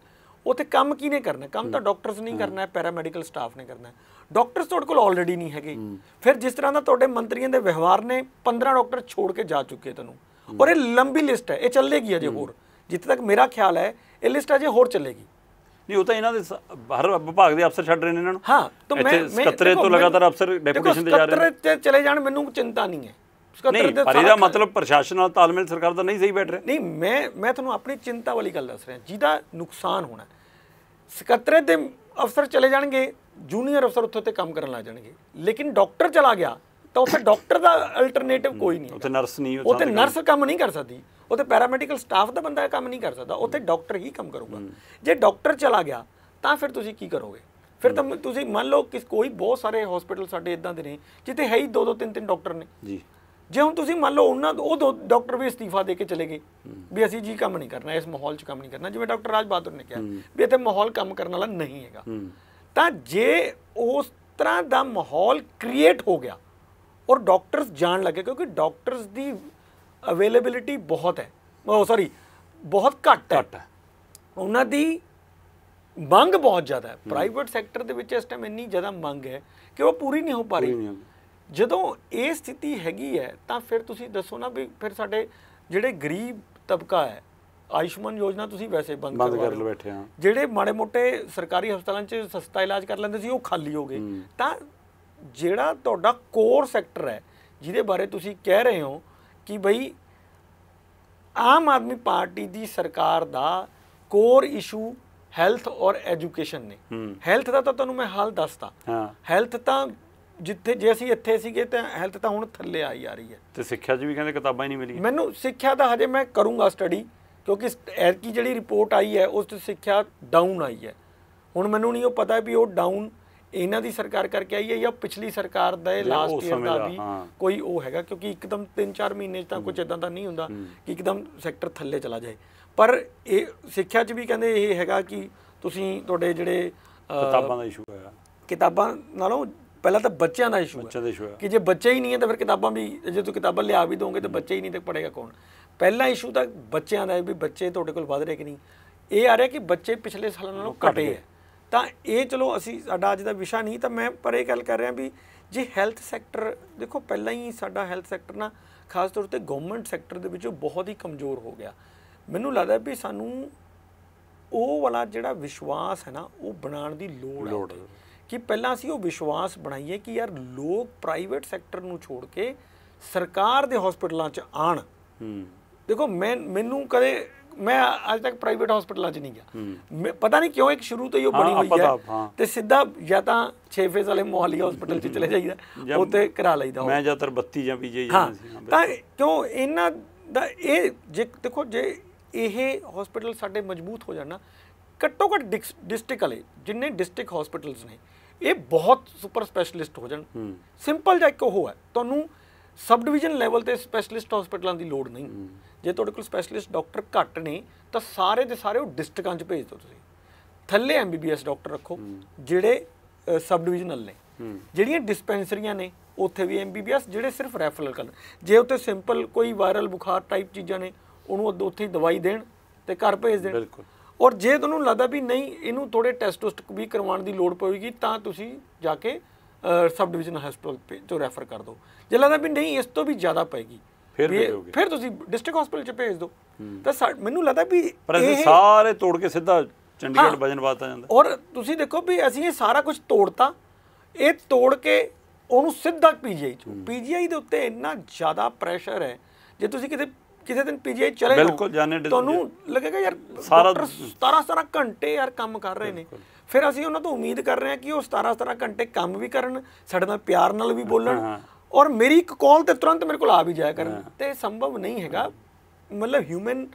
ਉਥੇ ਕੰਮ ਕਿਹਨੇ ਕਰਨਾ ਕੰਮ ਤਾਂ ਡਾਕਟਰਸ ਨਹੀਂ ਕਰਨਾ ਹੈ ਪੈਰਾਮੈਡੀਕਲ ਸਟਾਫ ਨੇ ਕਰਨਾ ਹੈ ਡਾਕਟਰਸ ਤੁਹਾਡੇ ਕੋਲ ਆਲਰੇਡੀ ਨਹੀਂ ਹੈਗੇ ਫਿਰ ਜਿਸ ਤਰ੍ਹਾਂ ਦਾ ਤੁਹਾਡੇ ਮੰਤਰੀਆਂ ਦੇ ਵਿਵਹਾਰ ਨੇ 15 ਡਾਕਟਰ ਛੋੜ ਕੇ ਜਾ ਚੁੱਕੇ ਤੁਹਾਨੂੰ ਔਰ ਇਹ ਲੰਬੀ ਲਿਸਟ ਹੈ ਇਹ ਚੱਲੇਗੀ ਅਜੇ ਹੋਰ ਜਿੱਥੇ ਤੱਕ ਮੇਰਾ ਖਿਆਲ ਹੈ ਇਹ ਲਿਸਟ ਅਜੇ ਹੋਰ ਚੱਲੇਗੀ ਨਹੀਂ ਉਹ ਤਾਂ ਇਹਨਾਂ ਦੇ ਹਰ ਵਿਭਾਗ ਦੇ ਅਫਸਰ ਛੱਡ ਰਹੇ ਨੇ ਇਹਨਾਂ ਨੂੰ ਹਾਂ ਤਾਂ ਮੈਂ ਸਕੱਤਰੇ ਤੋਂ ਲਗਾਤਾਰ ਅਫਸਰ ਡੈਪੂਟੇਸ਼ਨ ਤੇ ਜਾ ਰਹੇ ਨੇ ਸਕੱਤਰੇ ਤੇ ਚਲੇ ਜਾਣ ਮੈਨੂੰ ਚਿੰਤਾ ਨਹੀਂ ਹੈ ਨਹੀਂ ਪਰ ਇਹਦਾ ਮਤਲਬ ਪ੍ਰਸ਼ਾਸਨ ਨਾਲ ਤਾਲਮੇਲ ਸਰਕਾਰ ਦਾ ਨਹੀਂ ਸਹੀ ਬੈਠ ਰਿਹਾ ਨਹੀਂ ਮੈਂ ਮੈਂ ਤੁਹਾਨੂੰ ਆਪਣੀ ਚਿੰਤਾ ਵਾਲੀ ਗੱਲ ਦੱਸ ਰਿਹਾ ਜਿਹਦਾ ਨੁਕਸਾਨ ਹੋਣਾ ਸਕੱਤਰੇ ਦੇ ਅਫਸਰ ਚਲੇ ਜਾਣਗੇ ਜੂਨੀਅਰ ਅਫਸਰ ਉੱਥੇ ਤੇ ਕੰਮ ਕਰਨ ਲੱਗ ਜਾਣਗੇ ਲੇਕਿਨ ਡਾਕਟਰ ਚਲਾ ਗਿਆ ਤਾਂ ਉੱਥੇ ਡਾਕਟਰ ਦਾ ਅਲਟਰਨੇਟਿਵ ਕੋਈ ਨਹੀਂ ਉੱਥੇ ਨਰਸ ਨਹੀਂ ਉੱਥੇ ਨਰਸ ਕੰਮ ਨਹੀਂ ਕਰ ਸਕਦੀ ਉੱਥੇ ਪੈਰਾਮੈਡੀਕਲ ਸਟਾਫ ਦਾ ਬੰਦਾ ਕੰਮ ਨਹੀਂ ਕਰ ਸਕਦਾ ਉੱਥੇ ਡਾਕਟਰ ਹੀ ਕੰਮ ਕਰੂਗਾ ਜੇ ਡਾਕਟਰ ਚਲਾ ਗਿਆ ਤਾਂ ਫਿਰ ਤੁਸੀਂ ਕੀ ਕਰੋਗੇ ਫਿਰ ਤਾਂ ਤੁਸੀਂ ਮੰਨ ਲਓ ਕਿ ਕੋਈ ਬਹੁਤ ਸਾਰੇ ਹਸਪੀਟਲ ਸਾਡੇ ਇਦਾਂ ਦੇ ਨੇ ਜਿੱਥੇ ਹੈ ਹੀ ਦੋ ਦੋ ਤਿੰਨ ਤਿੰਨ ਡਾਕਟਰ ਨੇ ਜੀ ਜੇ ਹੁਣ ਤੁਸੀਂ ਮੰਨ ਲਓ ਉਹਨਾਂ ਉਹ ਦੋ ਡਾਕਟਰ ਵੀ ਅਸਤੀਫਾ ਦੇ ਕੇ ਚਲੇ ਗਏ ਵੀ ਅਸੀਂ ਜੀ ਕੰਮ ਨਹੀਂ ਕਰਨਾ ਇਸ ਮਾਹੌਲ 'ਚ ਕੰਮ ਨਹੀਂ ਕਰਨਾ ਜਿਵੇਂ ਡਾਕਟਰ ਰਾਜ ਬਹਾਦਰ ਨੇ ਕਿਹਾ ਵੀ ਇੱਥੇ ਮਾਹੌਲ ਕੰਮ ਕਰਨ ਵਾਲਾ ਨਹੀਂ ਹੈਗਾ ਤਾਂ ਜੇ ਉਸ ਤਰ੍ਹਾਂ ਦਾ ਮਾਹੌਲ ਕ੍ਰੀਏਟ ਹੋ ਗਿਆ ਔਰ ਡਾਕਟਰਸ ਜਾਣ ਲੱਗੇ ਕਿਉਂਕਿ ਡਾਕਟਰਸ ਦੀ ਅਵੇਲੇਬਿਲਿਟੀ ਬਹੁਤ ਹੈ ਉਹ ਸੌਰੀ ਬਹੁਤ ਘੱਟ ਹੈ ਉਹਨਾਂ ਦੀ ਮੰਗ ਬਹੁਤ ਜ਼ਿਆਦਾ ਹੈ ਪ੍ਰਾਈਵੇਟ ਸੈਕਟਰ ਦੇ ਵਿੱਚ ਇਸ ਟਾਈਮ ਇੰਨੀ ਜ਼ਿਆਦਾ ਮੰਗ ਹੈ ਕਿ ਉਹ ਪੂਰੀ ਨਹੀਂ ਹੋ ਪਾ ਰਹੀ ਜਦੋਂ ਇਹ ਸਥਿਤੀ ਹੈਗੀ ਹੈ ਤਾਂ ਫਿਰ ਤੁਸੀਂ ਦੱਸੋ ਨਾ ਵੀ ਫਿਰ ਸਾਡੇ ਜਿਹੜੇ ਗਰੀਬ ਤਬਕਾ ਹੈ ਆਯੁਸ਼ਮਾਨ ਯੋਜਨਾ ਤੁਸੀਂ ਵੈਸੇ ਬੰਦ ਕਰ ਲਓ ਬੈਠੇ ਆ ਜਿਹੜੇ ਮਾੜੇ ਮੋਟੇ ਸਰਕਾਰੀ ਹਸਪਤਾਲਾਂ 'ਚ ਸਸਤਾ ਇਲਾਜ ਕਰ ਲੈਂਦੇ ਸੀ ਉਹ ਖਾਲੀ ਹੋ ਗਏ ਤਾਂ ਜਿਹੜਾ ਤੁਹਾਡਾ ਕੋਰ ਸੈਕਟਰ ਹੈ ਜਿਹਦੇ ਬਾਰੇ ਤੁਸੀਂ ਕਹਿ ਰਹੇ ਹੋ ਕਿ ਭਈ ਆਮ ਆਦਮੀ ਪਾਰਟੀ ਦੀ ਸਰਕਾਰ ਦਾ ਕੋਰ ਇਸ਼ੂ ਹੈਲਥ ਔਰ ਐਜੂਕੇਸ਼ਨ ਨੇ ਹੈਲਥ ਦਾ ਤਾਂ ਤੁਹਾਨੂੰ ਮੈਂ ਹਾਲ ਦੱਸਦਾ ਹਾਂ ਹੈਲਥ ਤਾਂ ਜਿੱਥੇ ਜੇ ਅਸੀਂ ਇੱਥੇ ਸੀਗੇ ਤਾਂ ਹੈਲਥ ਤਾਂ ਹੁਣ ਥੱਲੇ ਆਈ ਆ ਰਹੀ ਹੈ ਤੇ ਸਿੱਖਿਆ 'ਚ ਵੀ ਕਹਿੰਦੇ ਕਿਤਾਬਾਂ ਹੀ ਨਹੀਂ ਮਿਲੀਆਂ ਮੈਨੂੰ ਸਿੱਖਿਆ ਦਾ ਹਜੇ ਮੈਂ ਕਰੂੰਗਾ ਸਟੱਡੀ ਕਿਉਂਕਿ ਐਰ ਕੀ ਜਿਹੜੀ ਰਿਪੋਰਟ ਆਈ ਹੈ ਉਸ ਤੇ ਸਿੱਖਿਆ ਡਾਊਨ ਆਈ ਹੈ ਹੁਣ ਮੈਨੂੰ ਨਹੀਂ ਉਹ ਪਤਾ ਵੀ ਉਹ ਡਾਊਨ ਇਹਨਾਂ ਦੀ ਸਰਕਾਰ ਕਰਕੇ ਆਈ ਹੈ ਜਾਂ ਪਿਛਲੀ ਸਰਕਾਰ ਦੇ ਲਾਸਟ ਈਅਰ ਦਾ ਵੀ ਕੋਈ ਉਹ ਹੈਗਾ ਕਿਉਂਕਿ ਇੱਕਦਮ 3-4 ਮਹੀਨੇ ਤਾਂ ਕੁਝ ਇਦਾਂ ਦਾ ਨਹੀਂ ਹੁੰਦਾ ਕਿ ਇੱਕਦਮ ਸੈਕਟਰ ਥੱਲੇ ਚਲਾ ਜਾਏ ਪਰ ਇਹ ਸਿੱਖਿਆ 'ਚ ਵੀ ਕਹਿੰਦੇ ਇਹ ਹੈਗਾ ਕਿ ਤੁਸੀਂ ਤੁਹਾਡੇ ਜਿਹੜੇ ਕਿਤਾਬਾਂ ਦਾ ਇਸ਼ੂ ਹੈਗਾ ਕਿਤਾਬਾਂ ਨਾਲੋਂ ਪਹਿਲਾਂ ਤਾਂ ਬੱਚਿਆਂ ਦਾ ਇਸ਼ੂ ਦਾ ਹੈ ਕਿ ਜੇ ਬੱਚੇ ਹੀ ਨਹੀਂ ਹੈ ਤਾਂ ਫਿਰ ਕਿਤਾਬਾਂ ਵੀ ਜੇ ਤੁਸੀਂ ਕਿਤਾਬਾਂ ਲਿਆ ਵੀ ਦੋਗੇ ਤਾਂ ਬੱਚੇ ਹੀ ਨਹੀਂ ਤੱਕ ਪੜੇਗਾ ਕੌਣ ਪਹਿਲਾ ਇਸ਼ੂ ਤਾਂ ਬੱਚਿਆਂ ਦਾ ਹੈ ਵੀ ਬੱਚੇ ਤੁਹਾਡੇ ਕੋਲ ਵਧ ਰਹੇ ਕਿ ਨਹੀਂ ਇਹ ਆ ਰਿਹਾ ਕਿ ਬੱਚੇ ਪਿਛਲੇ ਸਾਲਾਂ ਨਾਲੋਂ ਘਟੇ ਹੈ ਤਾਂ ਇਹ ਚਲੋ ਅਸੀਂ ਸਾਡਾ ਅੱਜ ਦਾ ਵਿਸ਼ਾ ਨਹੀਂ ਤਾਂ ਮੈਂ ਪਰ ਇਹ ਗੱਲ ਕਰ ਰਿਹਾ ਵੀ ਜੇ ਹੈਲਥ ਸੈਕਟਰ ਦੇਖੋ ਪਹਿਲਾਂ ਹੀ ਸਾਡਾ ਹੈਲਥ ਸੈਕਟਰ ਨਾ ਖਾਸ ਤੌਰ ਤੇ ਗਵਰਨਮੈਂਟ ਸੈਕਟਰ ਦੇ ਵਿੱਚ ਬਹੁਤ ਹੀ ਕਮਜ਼ੋਰ ਹੋ ਗਿਆ ਮੈਨੂੰ ਲੱਗਦਾ ਵੀ ਸਾਨੂੰ ਉਹ ਵਾਲਾ ਜਿਹੜਾ ਵਿਸ਼ਵਾਸ ਹੈ ਨਾ ਉਹ ਬਣਾਉਣ ਦੀ ਲੋੜ ਹੈ ਕਿ ਪਹਿਲਾਂ ਅਸੀਂ ਉਹ ਵਿਸ਼ਵਾਸ ਬਣਾਈਏ ਕਿ ਯਾਰ ਲੋਕ ਪ੍ਰਾਈਵੇਟ ਸੈਕਟਰ ਨੂੰ ਛੋੜ ਕੇ ਸਰਕਾਰ ਦੇ ਹਸਪੀਟਲਾਂ 'ਚ ਆਣ ਹੂੰ ਦੇਖੋ ਮੈਂ ਮੈਨੂੰ ਕਦੇ ਮੈਂ ਅੱਜ ਤੱਕ ਪ੍ਰਾਈਵੇਟ ਹਸਪੀਟਲਾਂ 'ਚ ਨਹੀਂ ਗਿਆ ਪਤਾ ਨਹੀਂ ਕਿਉਂ ਇੱਕ ਸ਼ੁਰੂ ਤੋਂ ਹੀ ਉਹ ਬਣੀ ਹੋਈ ਹੈ ਤੇ ਸਿੱਧਾ ਜਾਂ ਤਾਂ 6 ਫੇਜ਼ ਵਾਲੇ ਮੋਹਾਲੀ ਹਸਪੀਟਲ 'ਚ ਚਲੇ ਜਾਈਦਾ ਉੱਥੇ ਕਰਾ ਲਈਦਾ ਮੈਂ ਜ਼ਿਆਦਾਤਰ 32 ਜਾਂ ਪੀਜੀ ਹਾਂ ਤਾਂ ਕਿਉਂ ਇਹਨਾਂ ਦਾ ਇਹ ਜੇ ਦੇਖੋ ਜੇ ਇਹ ਹਸਪੀਟਲ ਸਾਡੇ ਮਜ਼ਬੂਤ ਹੋ ਜਾਣਾ ਘੱਟੋ ਘੱਟ ਡਿਸਟ੍ਰਿਕਟ ਵਾਲੇ ਜਿੰਨੇ ਡਿਸਟ੍ਰਿਕਟ ਹਸਪੀਟਲਸ ਨੇ ਇਹ ਬਹੁਤ ਸੁਪਰ ਸਪੈਸ਼ਲਿਸਟ ਹੋ ਜਾਣ ਸਿੰਪਲ ਜਿਹਾ ਇੱਕ ਉਹ ਹੈ ਤੁਹਾਨੂੰ ਸਬ ਡਿਵੀਜ਼ਨ ਲੈਵਲ ਤੇ ਸਪੈਸ਼ਲਿਸਟ ਹਸਪੀਟਲਾਂ ਦੀ ਲੋੜ ਨਹੀਂ ਜੇ ਤੁਹਾਡੇ ਕੋਲ ਸਪੈਸ਼ਲਿਸਟ ਡਾਕਟਰ ਘੱਟ ਨੇ ਤਾਂ ਸਾਰੇ ਦੇ ਸਾਰੇ ਉਹ ਡਿਸਟ੍ਰਿਕਾਂ 'ਚ ਭੇਜ ਦਿਓ ਤੁਸੀਂ ਥੱਲੇ ਐਮਬੀਬੀਐਸ ਡਾਕਟਰ ਰੱਖੋ ਜਿਹੜੇ ਸਬ ਡਿਵੀਜ਼ਨਲ ਨੇ ਜਿਹੜੀਆਂ ਡਿਸਪੈਂਸਰੀਆਂ ਨੇ ਉੱਥੇ ਵੀ ਐਮਬੀਬੀਐਸ ਜਿਹੜੇ ਸਿਰਫ ਰੈਫਰਲ ਕਰਨ ਜੇ ਉੱਥੇ ਸਿੰਪਲ ਕੋਈ ਵਾਇਰਲ ਬੁਖਾਰ ਟਾਈਪ ਚੀਜ਼ਾਂ ਨੇ ਉਹਨੂੰ ਉੱਥੇ ਹੀ ਦਵਾਈ ਦੇਣ ਤੇ ਘਰ ਭੇਜ ਦੇਣ ਬਿਲਕੁਲ ਔਰ ਜੇ ਤੁਹਾਨੂੰ ਲੱਗਦਾ ਵੀ ਨਹੀਂ ਇਹਨੂੰ ਥੋੜੇ ਟੈਸਟ ਟੈਸਟ ਵੀ ਕਰਵਾਉਣ ਦੀ ਲੋੜ ਪਵੇਗੀ ਤਾਂ ਤੁਸੀਂ ਜਾ ਕੇ ਸਬ ਡਿਵੀਜ਼ਨ ਹਸਪਤਾਲ ਤੋਂ ਰੈਫਰ ਕਰ ਦਿਓ ਜੇ ਲੱਗਦਾ ਵੀ ਨਹੀਂ ਇਸ ਤੋਂ ਵੀ ਜ਼ਿਆਦਾ ਪਵੇਗੀ ਫਿਰ ਭੇਜੋਗੇ ਫਿਰ ਤੁਸੀਂ ਡਿਸਟ੍ਰਿਕਟ ਹਸਪੀਟਲ ਚ ਭੇਜ ਦਿਓ ਤਾਂ ਮੈਨੂੰ ਲੱਗਦਾ ਵੀ ਸਾਰੇ ਤੋੜ ਕੇ ਸਿੱਧਾ ਚੰਡੀਗੜ੍ਹ ਵਜਨਵਾਦ ਆ ਜਾਂਦਾ ਔਰ ਤੁਸੀਂ ਦੇਖੋ ਵੀ ਅਸੀਂ ਇਹ ਸਾਰਾ ਕੁਝ ਤੋੜਤਾ ਇਹ ਤੋੜ ਕੇ ਉਹਨੂੰ ਸਿੱਧਾ ਪੀਜੀਆਈ ਚ ਪੀਜੀਆਈ ਦੇ ਉੱਤੇ ਇੰਨਾ ਜ਼ਿਆਦਾ ਪ੍ਰੈਸ਼ਰ ਹੈ ਜੇ ਤੁਸੀਂ ਕਿਤੇ ਕਿਸੇ ਦਿਨ ਪੀਜੀਆਈ ਚਲੇ ਬਿਲਕੁਲ ਜਾਣੇ ਤੁਹਾਨੂੰ ਲੱਗੇਗਾ ਯਾਰ ਸਾਰਾ 17 17 ਘੰਟੇ ਯਾਰ ਕੰਮ ਕਰ ਰਹੇ ਨੇ ਫਿਰ ਅਸੀਂ ਉਹਨਾਂ ਤੋਂ ਉਮੀਦ ਕਰ ਰਹੇ ਹਾਂ ਕਿ ਉਹ 17 17 ਘੰਟੇ ਕੰਮ ਵੀ ਕਰਨ ਸਾਡੇ ਨਾਲ ਪਿਆਰ ਨਾਲ ਵੀ ਬੋਲਣ ਔਰ ਮੇਰੀ ਇੱਕ ਕਾਲ ਤੇ ਤੁਰੰਤ ਮੇਰੇ ਕੋਲ ਆ ਵੀ ਜਾਇਆ ਕਰਨ ਤੇ ਸੰਭਵ ਨਹੀਂ ਹੈਗਾ ਮਤਲਬ ਹਿਊਮਨ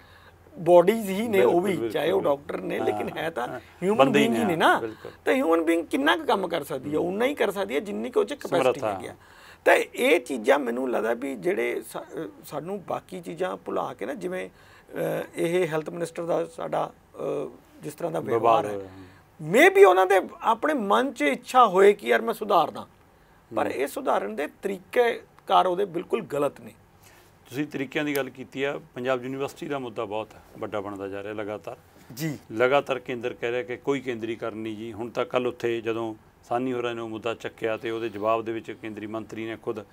ਬੋਡੀਜ਼ ਹੀ ਨੇ ਉਹ ਵੀ ਚਾਹੇ ਉਹ ਡਾਕਟਰ ਨੇ ਲੇਕਿਨ ਹੈ ਤਾਂ ਹਿਊਮਨ ਬੀਇੰਗ ਹੀ ਨੇ ਨਾ ਤੇ ਹਿਊਮਨ ਬੀਇੰਗ ਕਿੰਨਾ ਕੁ ਕੰਮ ਕਰ ਸਕਦੀ ਹੈ ਉਨਾ ਹੀ ਕਰ ਸਕਦੀ ਹੈ ਜਿੰਨੀ ਕਿ ਉਹ ਚ ਕਪੈਸਿਟੀ ਹੈਗੀ ਆ ਤਾਂ ਇਹ ਚੀਜ਼ਾਂ ਮੈਨੂੰ ਲੱਗਦਾ ਵੀ ਜਿਹੜੇ ਸਾਨੂੰ ਬਾਕੀ ਚੀਜ਼ਾਂ ਭੁਲਾ ਕੇ ਨਾ ਜਿਵੇਂ ਇਹ ਹੈਲਥ ਮਿਨਿਸਟਰ ਦਾ ਸਾਡਾ ਜਿਸ ਤਰ੍ਹਾਂ ਦਾ ਵਿਵਹਾਰ ਹੈ ਮੇਬੀ ਉਹਨਾਂ ਦੇ ਆਪਣੇ ਮਨ 'ਚ ਇੱਛਾ ਹੋਏ ਕਿ ਯਾਰ ਮੈਂ ਸੁਧਾਰਦਾ ਪਰ ਇਹ ਸੁਧਾਰਨ ਦੇ ਤਰੀਕੇ ਕਾਰ ਉਹਦੇ ਬਿਲਕੁਲ ਗਲਤ ਨੇ ਤੁਸੀਂ ਤਰੀਕਿਆਂ ਦੀ ਗੱਲ ਕੀਤੀ ਆ ਪੰਜਾਬ ਯੂਨੀਵਰਸਿਟੀ ਦਾ ਮੁੱਦਾ ਬਹੁਤ ਵੱਡਾ ਬਣਦਾ ਜਾ ਰਿਹਾ ਲਗਾਤਾਰ ਜੀ ਲਗਾਤਾਰ ਕੇਂਦਰ ਕਹਿ ਰਿਹਾ ਕਿ ਕੋਈ ਕੇਂਦਰੀਕਰਨ ਨਹੀਂ ਜੀ ਹੁਣ ਤਾਂ ਕੱਲ ਉੱਥੇ ਜਦੋਂ ਸਾਨੀ ਹੋਰਾਂ ਨੇ ਉਹ ਮੁੱਦਾ ਚੱਕਿਆ ਤੇ ਉਹਦੇ ਜਵਾਬ ਦੇ ਵਿੱਚ ਕੇਂਦਰੀ ਮੰਤਰੀ ਨੇ ਖੁਦ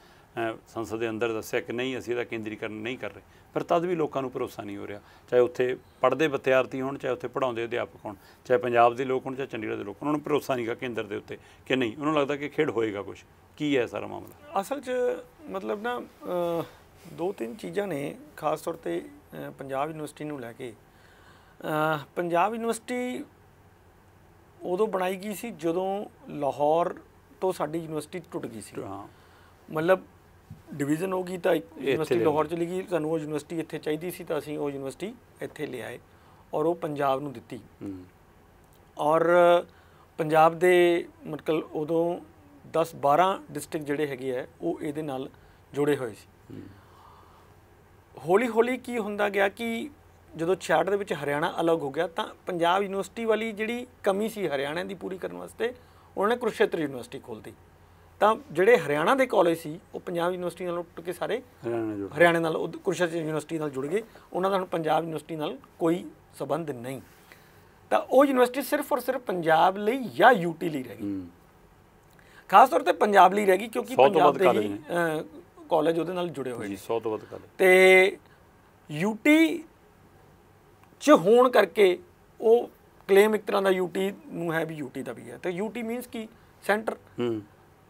ਸੰਸਦ ਦੇ ਅੰਦਰ ਦੱਸਿਆ ਕਿ ਨਹੀਂ ਅਸੀਂ ਇਹਦਾ ਕੇਂਦਰੀਕਰਨ ਨਹੀਂ ਕਰ ਰਹੇ ਪਰ ਤਦ ਵੀ ਲੋਕਾਂ ਨੂੰ ਭਰੋਸਾ ਨਹੀਂ ਹੋ ਰਿਹਾ ਚਾਹੇ ਉੱਥੇ ਪੜ੍ਹਦੇ ਵਿਦਿਆਰਥੀ ਹੋਣ ਚਾਹੇ ਉੱਥੇ ਪੜਾਉਂਦੇ ਅਧਿਆਪਕ ਹੋਣ ਚਾਹੇ ਪੰਜਾਬ ਦੇ ਲੋਕ ਹੋਣ ਚਾਹੇ ਚੰਡੀਗੜ੍ਹ ਦੇ ਲੋਕ ਉਹਨਾਂ ਨੂੰ ਭਰੋਸਾ ਨਹੀਂਗਾ ਕੇਂਦਰ ਦੇ ਉੱਤੇ ਕਿ ਨਹੀਂ ਉਹਨਾਂ ਨੂੰ ਲੱਗਦਾ ਕਿ ਖੇਡ ਹੋਏਗਾ ਕੁਝ ਕੀ ਹੈ ਸਾਰਾ ਮਾਮਲਾ ਅਸਲ 'ਚ ਮਤਲਬ ਨਾ ਦੋ ਤਿੰਨ ਚੀਜ਼ਾਂ ਨੇ ਖਾਸ ਤੌਰ ਤੇ ਪੰਜਾਬ ਯੂਨੀਵਰਸਿਟੀ ਨੂੰ ਲੈ ਕੇ ਪੰਜਾਬ ਯੂਨੀਵਰਸਿਟੀ ਉਦੋਂ ਬਣਾਈ ਗਈ ਸੀ ਜਦੋਂ ਲਾਹੌਰ ਤੋਂ ਸਾਡੀ ਯੂਨੀਵਰਸਿਟੀ ਟੁੱਟ ਗਈ ਸੀ ਹਾਂ ਮਤਲਬ ਡਿਵੀਜ਼ਨ ਹੋ ਗਈ ਤਾਂ ਯੂਨੀਵਰਸਿਟੀ ਲਾਹੌਰ ਚਲੀ ਗਈ ਸਾਨੂੰ ਉਹ ਯੂਨੀਵਰਸਿਟੀ ਇੱਥੇ ਚਾਹੀਦੀ ਸੀ ਤਾਂ ਅਸੀਂ ਉਹ ਯੂਨੀਵਰਸਿਟੀ ਇੱਥੇ ਲਿਆਏ ਔਰ ਉਹ ਪੰਜਾਬ ਨੂੰ ਦਿੱਤੀ ਔਰ ਪੰਜਾਬ ਦੇ ਮਤਲਬ ਉਦੋਂ 10 12 ਡਿਸਟ੍ਰਿਕਟ ਜਿਹੜੇ ਹੈਗੇ ਆ ਉਹ ਇਹਦੇ ਨਾਲ ਜੁੜੇ ਹੋਏ ਸੀ ਹੌਲੀ ਹੌਲੀ ਕੀ ਹੁੰਦਾ ਗਿਆ ਕਿ ਜਦੋਂ 66 ਦੇ ਵਿੱਚ ਹਰਿਆਣਾ ਅਲੱਗ ਹੋ ਗਿਆ ਤਾਂ ਪੰਜਾਬ ਯੂਨੀਵਰਸਿਟੀ ਵਾਲੀ ਜਿਹੜੀ ਕਮੀ ਸੀ ਹਰਿਆਣਾ ਦੀ ਪੂਰੀ ਕਰਨ ਵਾਸਤੇ ਉਹਨਾਂ ਨੇ ਕੁਰਸ਼ੇਤਰ ਯੂਨੀਵਰਸਿਟੀ ਖੋਲਦੀ ਤਾਂ ਜਿਹੜੇ ਹਰਿਆਣਾ ਦੇ ਕਾਲਜ ਸੀ ਉਹ ਪੰਜਾਬ ਯੂਨੀਵਰਸਿਟੀ ਨਾਲ ਉੱਟ ਕੇ ਸਾਰੇ ਹਰਿਆਣਾ ਨਾਲ ਕੁਰਸ਼ਾ ਯੂਨੀਵਰਸਿਟੀ ਨਾਲ ਜੁੜ ਗਏ ਉਹਨਾਂ ਦਾ ਹੁਣ ਪੰਜਾਬ ਯੂਨੀਵਰਸਿਟੀ ਨਾਲ ਕੋਈ ਸਬੰਧ ਨਹੀਂ ਤਾਂ ਉਹ ਯੂਨੀਵਰਸਿਟੀ ਸਿਰਫ ਔਰ ਸਿਰਫ ਪੰਜਾਬ ਲਈ ਜਾਂ ਯੂਟੀ ਲਈ ਰਹੇਗੀ ਖਾਸ ਤੌਰ ਤੇ ਪੰਜਾਬ ਲਈ ਰਹੇਗੀ ਕਿਉਂਕਿ ਪੰਜਾਬ ਦੇ ਹੀ ਕਾਲਜ ਉਹਦੇ ਨਾਲ ਜੁੜੇ ਹੋਏ ਸੀ 100 ਤੋਂ ਵੱਧ ਕਾਲਜ ਤੇ ਯੂਟੀ ਚ ਹੋਣ ਕਰਕੇ ਉਹ ਕਲੇਮ ਇੱਕ ਤਰ੍ਹਾਂ ਦਾ ਯੂਟੀ ਨੂੰ ਹੈ ਵੀ ਯੂਟੀ ਦਾ ਵੀ ਹੈ ਤੇ ਯੂਟੀ ਮੀਨਸ ਕੀ ਸੈਂਟਰ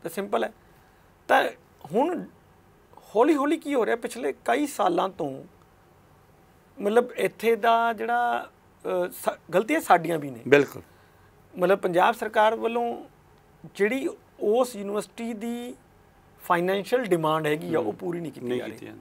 ਤੇ ਸਿੰਪਲ ਹੈ ਤਾਂ ਹੁਣ ਹੌਲੀ ਹੌਲੀ ਕੀ ਹੋ ਰਿਹਾ ਪਿਛਲੇ ਕਈ ਸਾਲਾਂ ਤੋਂ ਮਤਲਬ ਇੱਥੇ ਦਾ ਜਿਹੜਾ ਗਲਤੀਆਂ ਸਾਡੀਆਂ ਵੀ ਨੇ ਬਿਲਕੁਲ ਮਤਲਬ ਪੰਜਾਬ ਸਰਕਾਰ ਵੱਲੋਂ ਜਿਹੜੀ ਉਸ ਯੂਨੀਵਰਸਿਟੀ ਦੀ ਫਾਈਨੈਂਸ਼ੀਅਲ ਡਿਮਾਂਡ ਹੈਗੀ ਆ ਉਹ ਪੂਰੀ ਨਹੀਂ ਕੀਤੀ ਜਾ ਰਹੀ